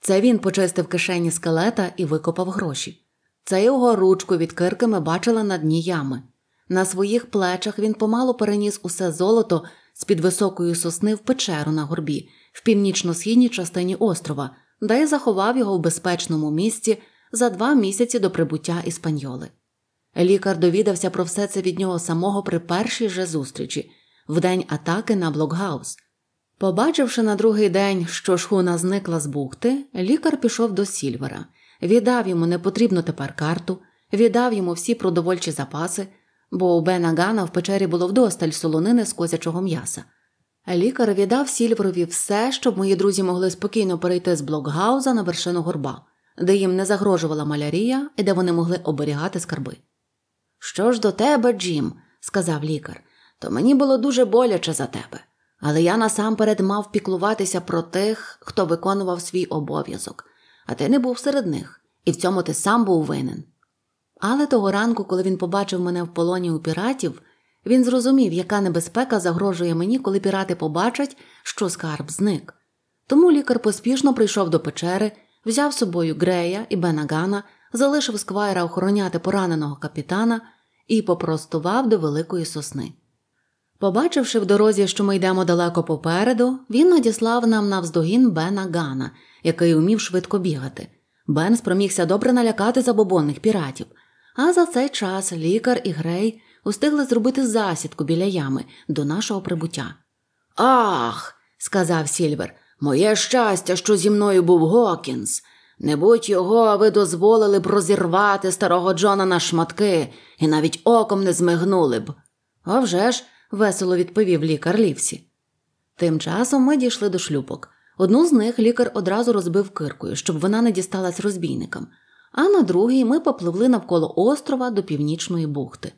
A: Це він почистив кишені скелета і викопав гроші. Це його ручку від кирки ми бачили на дні ями. На своїх плечах він помалу переніс усе золото з під високої сосни в печеру на горбі, в північно-східній частині острова, де й заховав його в безпечному місці за два місяці до прибуття іспаньоли. Лікар довідався про все це від нього самого при першій же зустрічі в день атаки на блокгаус. Побачивши на другий день, що шхуна зникла з бухти, лікар пішов до Сільвера, віддав йому непотрібну тепер карту, віддав йому всі продовольчі запаси, бо у Бена Гана в печері було вдосталь солонини з козячого м'яса. Лікар віддав Сільверові все, щоб мої друзі могли спокійно перейти з блокгауза на вершину горба, де їм не загрожувала малярія і де вони могли оберігати скарби. Що ж до тебе, Джим, сказав лікар, то мені було дуже боляче за тебе. Але я насамперед мав піклуватися про тих, хто виконував свій обов'язок, а ти не був серед них, і в цьому ти сам був винен. Але того ранку, коли він побачив мене в полоні у піратів, він зрозумів, яка небезпека загрожує мені, коли пірати побачать, що скарб зник. Тому лікар поспішно прийшов до печери, взяв з собою Грея і Бенагана, залишив сквайра охороняти пораненого капітана і попростував до великої сосни. Побачивши в дорозі, що ми йдемо далеко попереду, він надіслав нам навздогін Бена Гана, який умів швидко бігати. Бен спромігся добре налякати забобонних піратів. А за цей час лікар і Грей устигли зробити засідку біля ями до нашого прибуття. Ах, сказав Сільвер, моє щастя, що зі мною був Гокінс. Не будь його, ви дозволили б розірвати старого Джона на шматки і навіть оком не змигнули б. А вже ж, весело відповів лікар Лівсі. Тим часом ми дійшли до шлюпок. Одну з них лікар одразу розбив киркою, щоб вона не дісталась розбійникам, а на другій ми попливли навколо острова до північної бухти.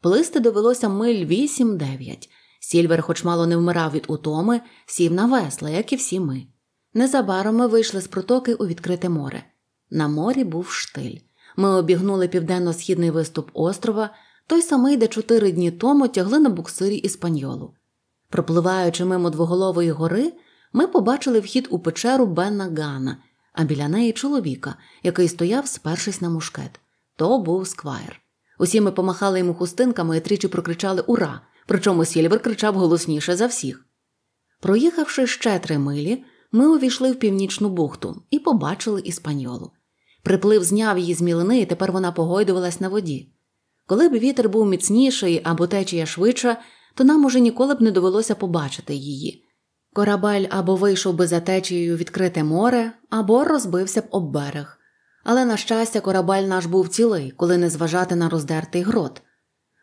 A: Плисти довелося миль 8-9. Сільвер, хоч мало не вмирав від утоми, сів на весла, як і всі ми. Незабаром ми вийшли з протоки у відкрите море. На морі був штиль. Ми обігнули південно-східний виступ острова той самий, де чотири дні тому тягли на буксирі іспаньолу. Пропливаючи мимо двоголової гори, ми побачили вхід у печеру Бенна Гана, а біля неї чоловіка, який стояв, спершись на мушкет. То був сквайр. Усі ми помахали йому хустинками і тричі прокричали Ура! Причому Сільвер кричав голосніше за всіх. Проїхавши ще три милі, ми увійшли в північну бухту і побачили іспаньолу. Приплив зняв її з мілини, і тепер вона погойдувалась на воді. Коли б вітер був міцніший або течія швидша, то нам уже ніколи б не довелося побачити її. Корабель або вийшов би за течією відкрите море, або розбився б об берег. Але, на щастя, корабель наш був цілий, коли не зважати на роздертий грот.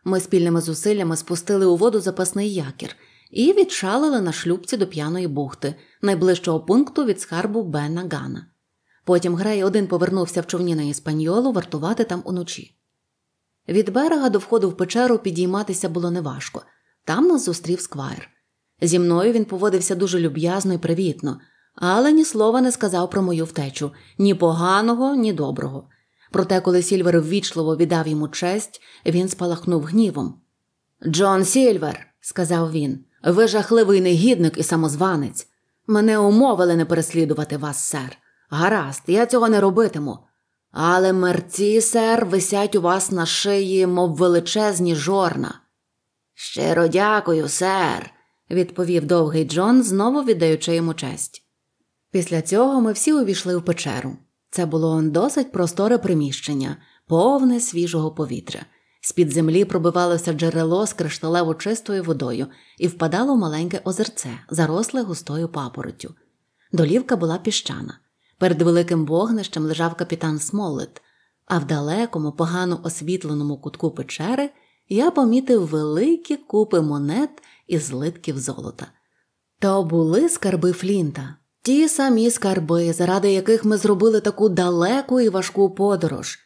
A: Ми спільними зусиллями спустили у воду запасний якір і відшалили на шлюбці до п'яної бухти, найближчого пункту від скарбу Бена Гана. Потім Грей один повернувся в човні на Іспаньолу вартувати там уночі. Від берега до входу в печеру підійматися було неважко. Там нас зустрів сквайр. Зі мною він поводився дуже люб'язно і привітно, але ні слова не сказав про мою втечу ні поганого, ні доброго. Проте, коли Сільвер ввічливо віддав йому честь, він спалахнув гнівом. Джон Сільвер, сказав він, ви жахливий негідник і самозванець. Мене умовили не переслідувати вас, сер. Гаразд, я цього не робитиму. Але мерці, сер, висять у вас на шиї, мов величезні жорна. Щиро дякую, сер, відповів довгий Джон, знову віддаючи йому честь. Після цього ми всі увійшли в печеру. Це було досить просторе приміщення, повне свіжого повітря. З під землі пробивалося джерело з кришталево чистою водою і впадало в маленьке озерце, заросле густою папоротю. Долівка була піщана. Перед великим вогнищем лежав капітан Смолет, а в далекому, погано освітленому кутку печери я помітив великі купи монет і злитків золота. То були скарби Флінта, ті самі скарби, заради яких ми зробили таку далеку і важку подорож,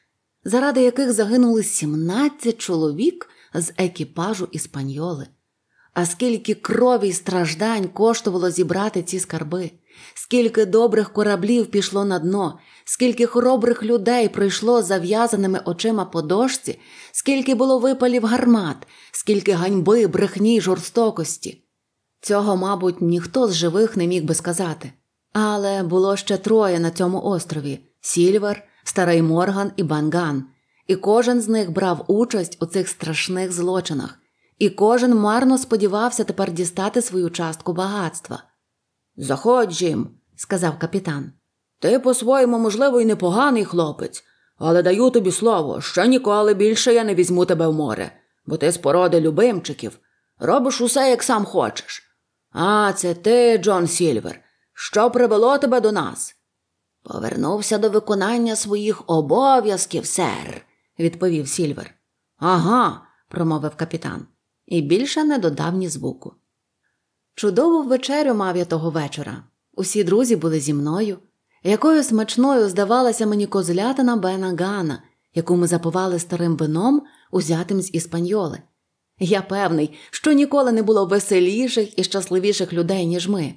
A: заради яких загинули 17 чоловік з екіпажу іспаньоли. А скільки крові й страждань коштувало зібрати ці скарби. Скільки добрих кораблів пішло на дно, скільки хоробрих людей пройшло зав'язаними очима по дошці, скільки було випалів гармат, скільки ганьби, брехні, жорстокості. Цього, мабуть, ніхто з живих не міг би сказати. Але було ще троє на цьому острові: Сільвер, Старий Морган і Банган, і кожен з них брав участь у цих страшних злочинах, і кожен марно сподівався тепер дістати свою частку багатства. Заходь, Джим, сказав капітан. Ти по-своєму, можливо, і непоганий хлопець, але даю тобі слово, що ніколи більше я не візьму тебе в море, бо ти з породи любимчиків. Робиш усе, як сам хочеш. А, це ти, Джон Сільвер. Що привело тебе до нас? Повернувся до виконання своїх обов'язків, сер, відповів Сільвер. Ага, промовив капітан, і більше не додав ні звуку. Чудову вечерю мав я того вечора. Усі друзі були зі мною. Якою смачною здавалася мені козлятина Бена Гана, яку ми запивали старим вином, узятим з іспаньоли. Я певний, що ніколи не було веселіших і щасливіших людей, ніж ми.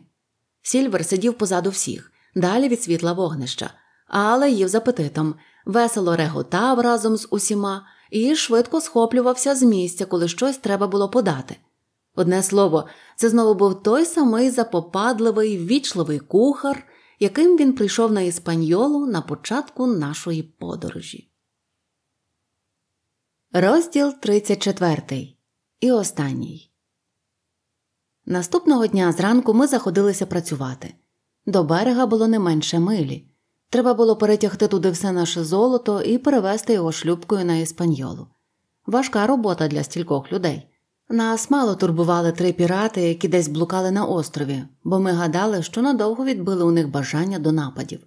A: Сільвер сидів позаду всіх, далі від світла вогнища, але їв з апетитом, весело реготав разом з усіма і швидко схоплювався з місця, коли щось треба було подати. Одне слово, це знову був той самий запопадливий, вічливий кухар, яким він прийшов на Іспаньолу на початку нашої подорожі. Розділ 34. І останній. Наступного дня зранку ми заходилися працювати. До берега було не менше милі. Треба було перетягти туди все наше золото і перевезти його шлюбкою на іспаньолу. Важка робота для стількох людей. Нас мало турбували три пірати, які десь блукали на острові, бо ми гадали, що надовго відбили у них бажання до нападів.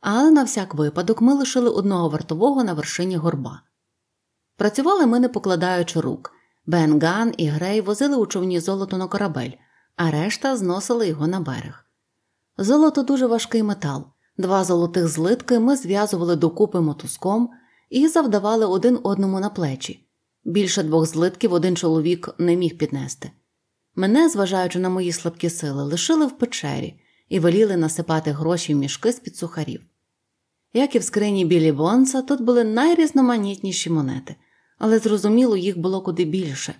A: Але на всяк випадок ми лишили одного вартового на вершині горба. Працювали ми не покладаючи рук. Бен Ган і Грей возили у човні золото на корабель, а решта зносили його на берег. Золото дуже важкий метал. Два золотих злитки ми зв'язували докупи мотузком і завдавали один одному на плечі. Більше двох злитків один чоловік не міг піднести. Мене, зважаючи на мої слабкі сили, лишили в печері і веліли насипати гроші в мішки з під сухарів. Як і в скрині білі бонса, тут були найрізноманітніші монети, але зрозуміло, їх було куди більше.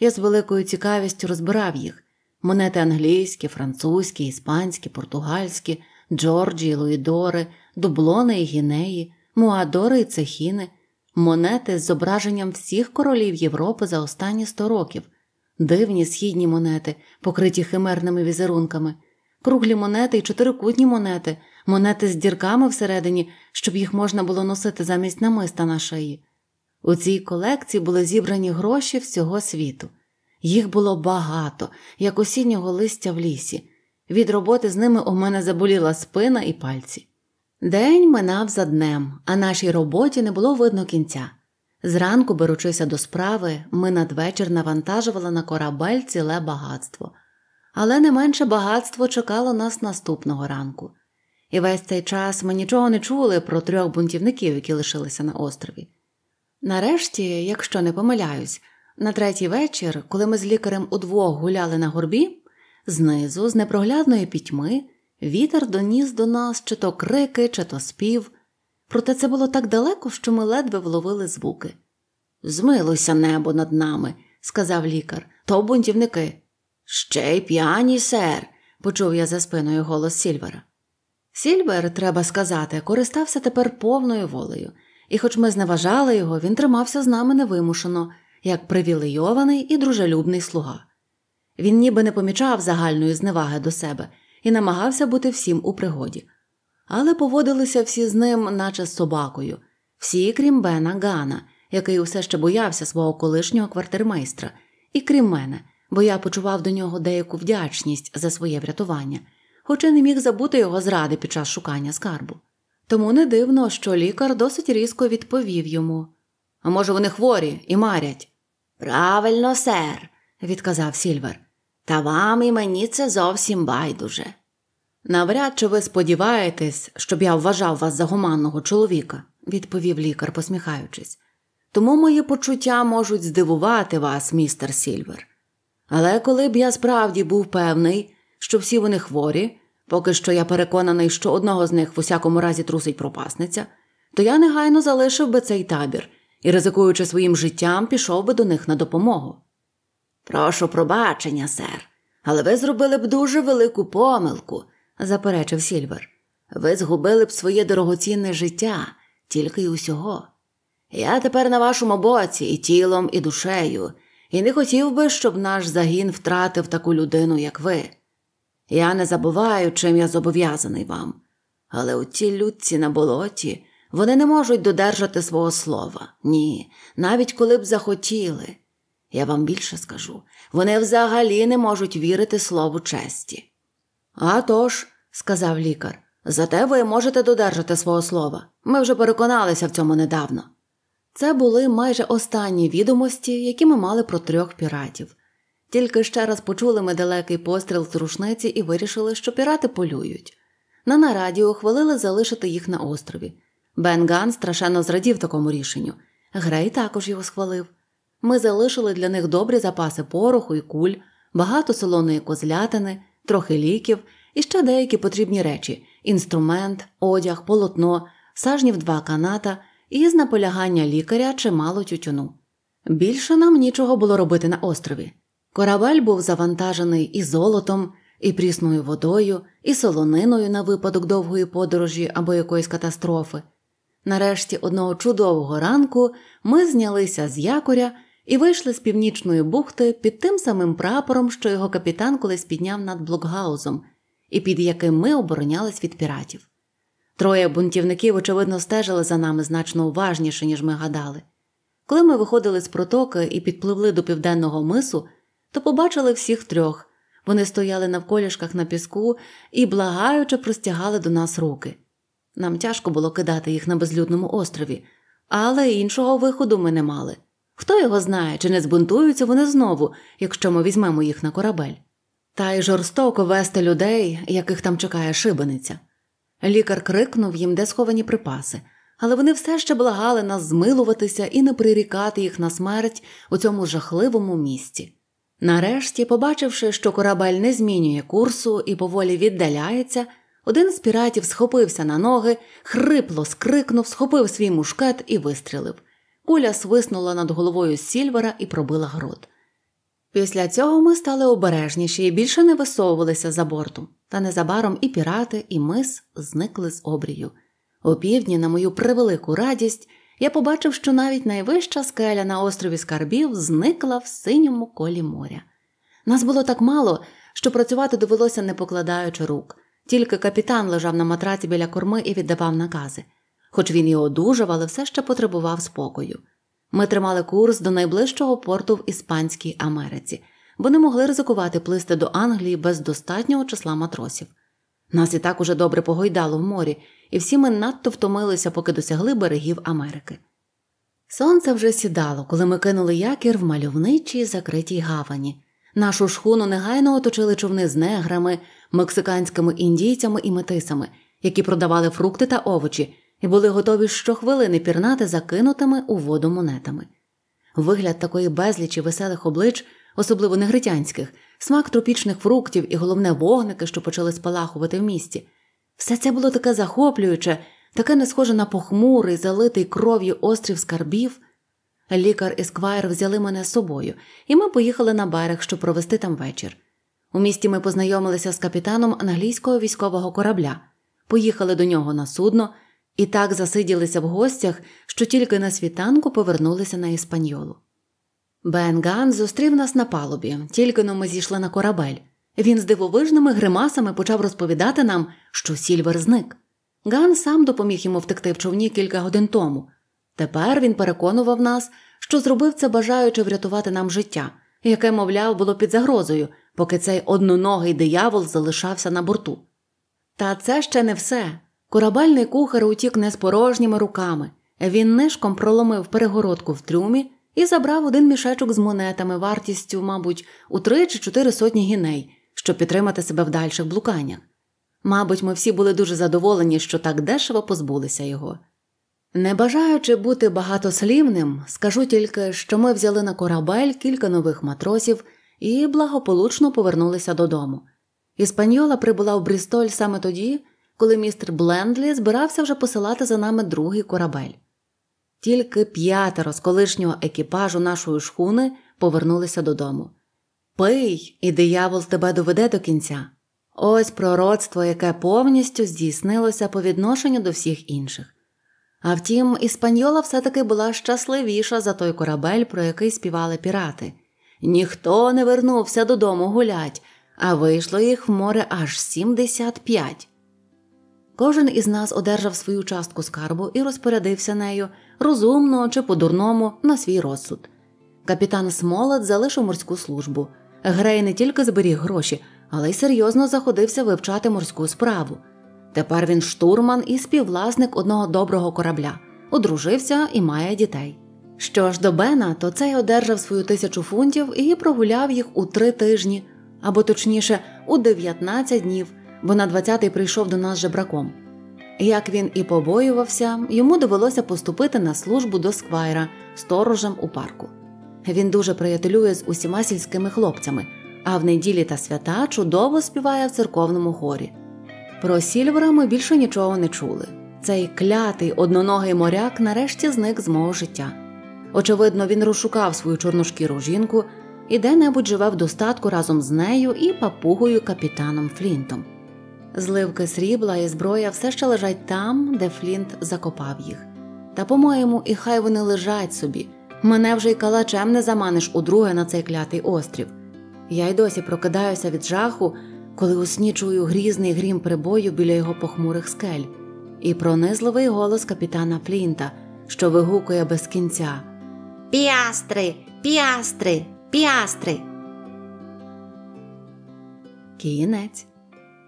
A: Я з великою цікавістю розбирав їх монети англійські, французькі, іспанські, португальські, Джорджії, Луїдори, Дублони і Гінеї, Муадори і Цехіни, монети з зображенням всіх королів Європи за останні сто років, дивні східні монети, покриті химерними візерунками, круглі монети і чотирикутні монети, монети з дірками всередині, щоб їх можна було носити замість намиста на шиї. У цій колекції були зібрані гроші всього світу. Їх було багато, як осіннього листя в лісі. Від роботи з ними у мене заболіла спина і пальці. День минав за днем, а нашій роботі не було видно кінця. Зранку, беручися до справи, ми надвечір навантажували на корабель ціле багатство, але не менше багатство чекало нас наступного ранку, і весь цей час ми нічого не чули про трьох бунтівників, які лишилися на острові. Нарешті, якщо не помиляюсь, на третій вечір, коли ми з лікарем удвох гуляли на горбі, знизу, з непроглядної пітьми. Вітер доніс до нас чи то крики, чи то спів, проте це було так далеко, що ми ледве вловили звуки. Змилося небо над нами, сказав лікар, то бунтівники. Ще й п'яні, сер, почув я за спиною голос Сільвера. Сільвер, треба сказати, користався тепер повною волею, і, хоч ми зневажали його, він тримався з нами невимушено, як привілейований і дружелюбний слуга. Він ніби не помічав загальної зневаги до себе і намагався бути всім у пригоді. Але поводилися всі з ним, наче з собакою, всі, крім Бена Гана, який усе ще боявся свого колишнього квартирмейстра, і крім мене, бо я почував до нього деяку вдячність за своє врятування, хоча не міг забути його зради під час шукання скарбу. Тому не дивно, що лікар досить різко відповів йому А може, вони хворі і марять? Правильно, сер, відказав Сільвер. Та вам і мені це зовсім байдуже. Навряд чи ви сподіваєтесь, щоб я вважав вас за гуманного чоловіка, відповів лікар, посміхаючись. Тому мої почуття можуть здивувати вас, містер Сільвер. Але коли б я справді був певний, що всі вони хворі, поки що я переконаний, що одного з них в усякому разі трусить пропасниця, то я негайно залишив би цей табір і, ризикуючи своїм життям, пішов би до них на допомогу. Прошу пробачення, сер, але ви зробили б дуже велику помилку, заперечив Сільвер. Ви згубили б своє дорогоцінне життя, тільки й усього. Я тепер на вашому боці і тілом, і душею, і не хотів би, щоб наш загін втратив таку людину, як ви. Я не забуваю, чим я зобов'язаний вам, але у ті людці на болоті вони не можуть додержати свого слова, ні, навіть коли б захотіли. Я вам більше скажу, вони взагалі не можуть вірити слову честі. «А тож», – сказав лікар, зате ви можете додержати свого слова. Ми вже переконалися в цьому недавно. Це були майже останні відомості, які ми мали про трьох піратів. Тільки ще раз почули ми далекий постріл з рушниці і вирішили, що пірати полюють. На нараді ухвалили залишити їх на острові. Бен Ган страшенно зрадів такому рішенню. Грей також його схвалив. Ми залишили для них добрі запаси пороху і куль, багато солоної козлятини, трохи ліків і ще деякі потрібні речі: інструмент, одяг, полотно, сажнів два каната і з наполягання лікаря чимало тютюну. Більше нам нічого було робити на острові. Корабель був завантажений і золотом, і прісною водою, і солониною на випадок довгої подорожі або якоїсь катастрофи. Нарешті одного чудового ранку ми знялися з якоря і вийшли з північної бухти під тим самим прапором, що його капітан колись підняв над блокгаузом, і під яким ми оборонялись від піратів. Троє бунтівників, очевидно, стежили за нами значно уважніше, ніж ми гадали. Коли ми виходили з протоки і підпливли до південного мису, то побачили всіх трьох. Вони стояли навколішках на піску і благаюче простягали до нас руки. Нам тяжко було кидати їх на безлюдному острові, але іншого виходу ми не мали. Хто його знає, чи не збунтуються вони знову, якщо ми візьмемо їх на корабель? Та й жорстоко вести людей, яких там чекає шибениця. Лікар крикнув їм, де сховані припаси, але вони все ще благали нас змилуватися і не прирікати їх на смерть у цьому жахливому місці. Нарешті, побачивши, що корабель не змінює курсу і поволі віддаляється, один з піратів схопився на ноги, хрипло скрикнув, схопив свій мушкет і вистрілив. Куля свиснула над головою Сільвера і пробила груд. Після цього ми стали обережніші і більше не висовувалися за бортом, та незабаром і пірати, і мис зникли з обрію. півдні, на мою превелику радість, я побачив, що навіть найвища скеля на острові Скарбів зникла в синьому колі моря. Нас було так мало, що працювати довелося не покладаючи рук. Тільки капітан лежав на матраці біля корми і віддавав накази хоч він і одужав, але все ще потребував спокою. Ми тримали курс до найближчого порту в Іспанській Америці, бо не могли ризикувати плисти до Англії без достатнього числа матросів. Нас і так уже добре погойдало в морі, і всі ми надто втомилися, поки досягли берегів Америки. Сонце вже сідало, коли ми кинули якір в мальовничій закритій гавані. Нашу шхуну негайно оточили човни з неграми, мексиканськими індійцями і метисами, які продавали фрукти та овочі, і були готові щохвилини пірнати закинутими у воду монетами. Вигляд такої безлічі веселих облич, особливо негритянських, смак тропічних фруктів і головне вогники, що почали спалахувати в місті. Все це було таке захоплююче, таке не схоже на похмурий, залитий кров'ю острів скарбів. Лікар і сквайр взяли мене з собою, і ми поїхали на берег, щоб провести там вечір. У місті ми познайомилися з капітаном англійського військового корабля, поїхали до нього на судно і так засиділися в гостях, що тільки на світанку повернулися на іспаньолу. Бен Ган зустрів нас на палубі, тільки но ми зійшли на корабель. Він з дивовижними гримасами почав розповідати нам, що сільвер зник. Ган сам допоміг йому втекти в човні кілька годин тому. Тепер він переконував нас, що зробив це бажаючи врятувати нам життя, яке, мовляв, було під загрозою, поки цей одноногий диявол залишався на борту. Та це ще не все. Корабельний кухар утік не з порожніми руками. Він нишком проломив перегородку в трюмі і забрав один мішечок з монетами вартістю, мабуть, у три чи чотири сотні гіней, щоб підтримати себе в дальших блуканнях. Мабуть, ми всі були дуже задоволені, що так дешево позбулися його. Не бажаючи бути багатослівним, скажу тільки, що ми взяли на корабель кілька нових матросів і благополучно повернулися додому. Іспаньола прибула в Брістоль саме тоді коли містер Блендлі збирався вже посилати за нами другий корабель. Тільки п'ятеро з колишнього екіпажу нашої шхуни повернулися додому. Пий, і диявол тебе доведе до кінця. Ось пророцтво, яке повністю здійснилося по відношенню до всіх інших. А втім, іспаньола все-таки була щасливіша за той корабель, про який співали пірати. Ніхто не вернувся додому гулять, а вийшло їх в море аж 75. Кожен із нас одержав свою частку скарбу і розпорядився нею розумно чи по-дурному на свій розсуд. Капітан Смолет залишив морську службу. Грей не тільки зберіг гроші, але й серйозно заходився вивчати морську справу. Тепер він штурман і співвласник одного доброго корабля, одружився і має дітей. Що ж до Бена, то цей одержав свою тисячу фунтів і прогуляв їх у три тижні, або точніше, у 19 днів бо на 20-й прийшов до нас жебраком. Як він і побоювався, йому довелося поступити на службу до сквайра сторожем у парку. Він дуже приятелює з усіма сільськими хлопцями, а в неділі та свята чудово співає в церковному хорі. Про Сільвера ми більше нічого не чули. Цей клятий одноногий моряк нарешті зник з мого життя. Очевидно, він розшукав свою чорношкіру жінку і де-небудь живе в достатку разом з нею і папугою капітаном Флінтом. Зливки срібла і зброя все ще лежать там, де Флінт закопав їх. Та, по-моєму, і хай вони лежать собі. Мене вже й калачем не заманиш удруге на цей клятий острів. Я й досі прокидаюся від жаху, коли у сні чую грізний грім прибою біля його похмурих скель, і пронизливий голос капітана Флінта, що вигукує без кінця: Піастри, піастри, піастри. Кінець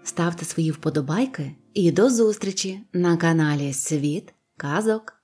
A: ставте свої вподобайки і до зустрічі на каналі Світ Казок.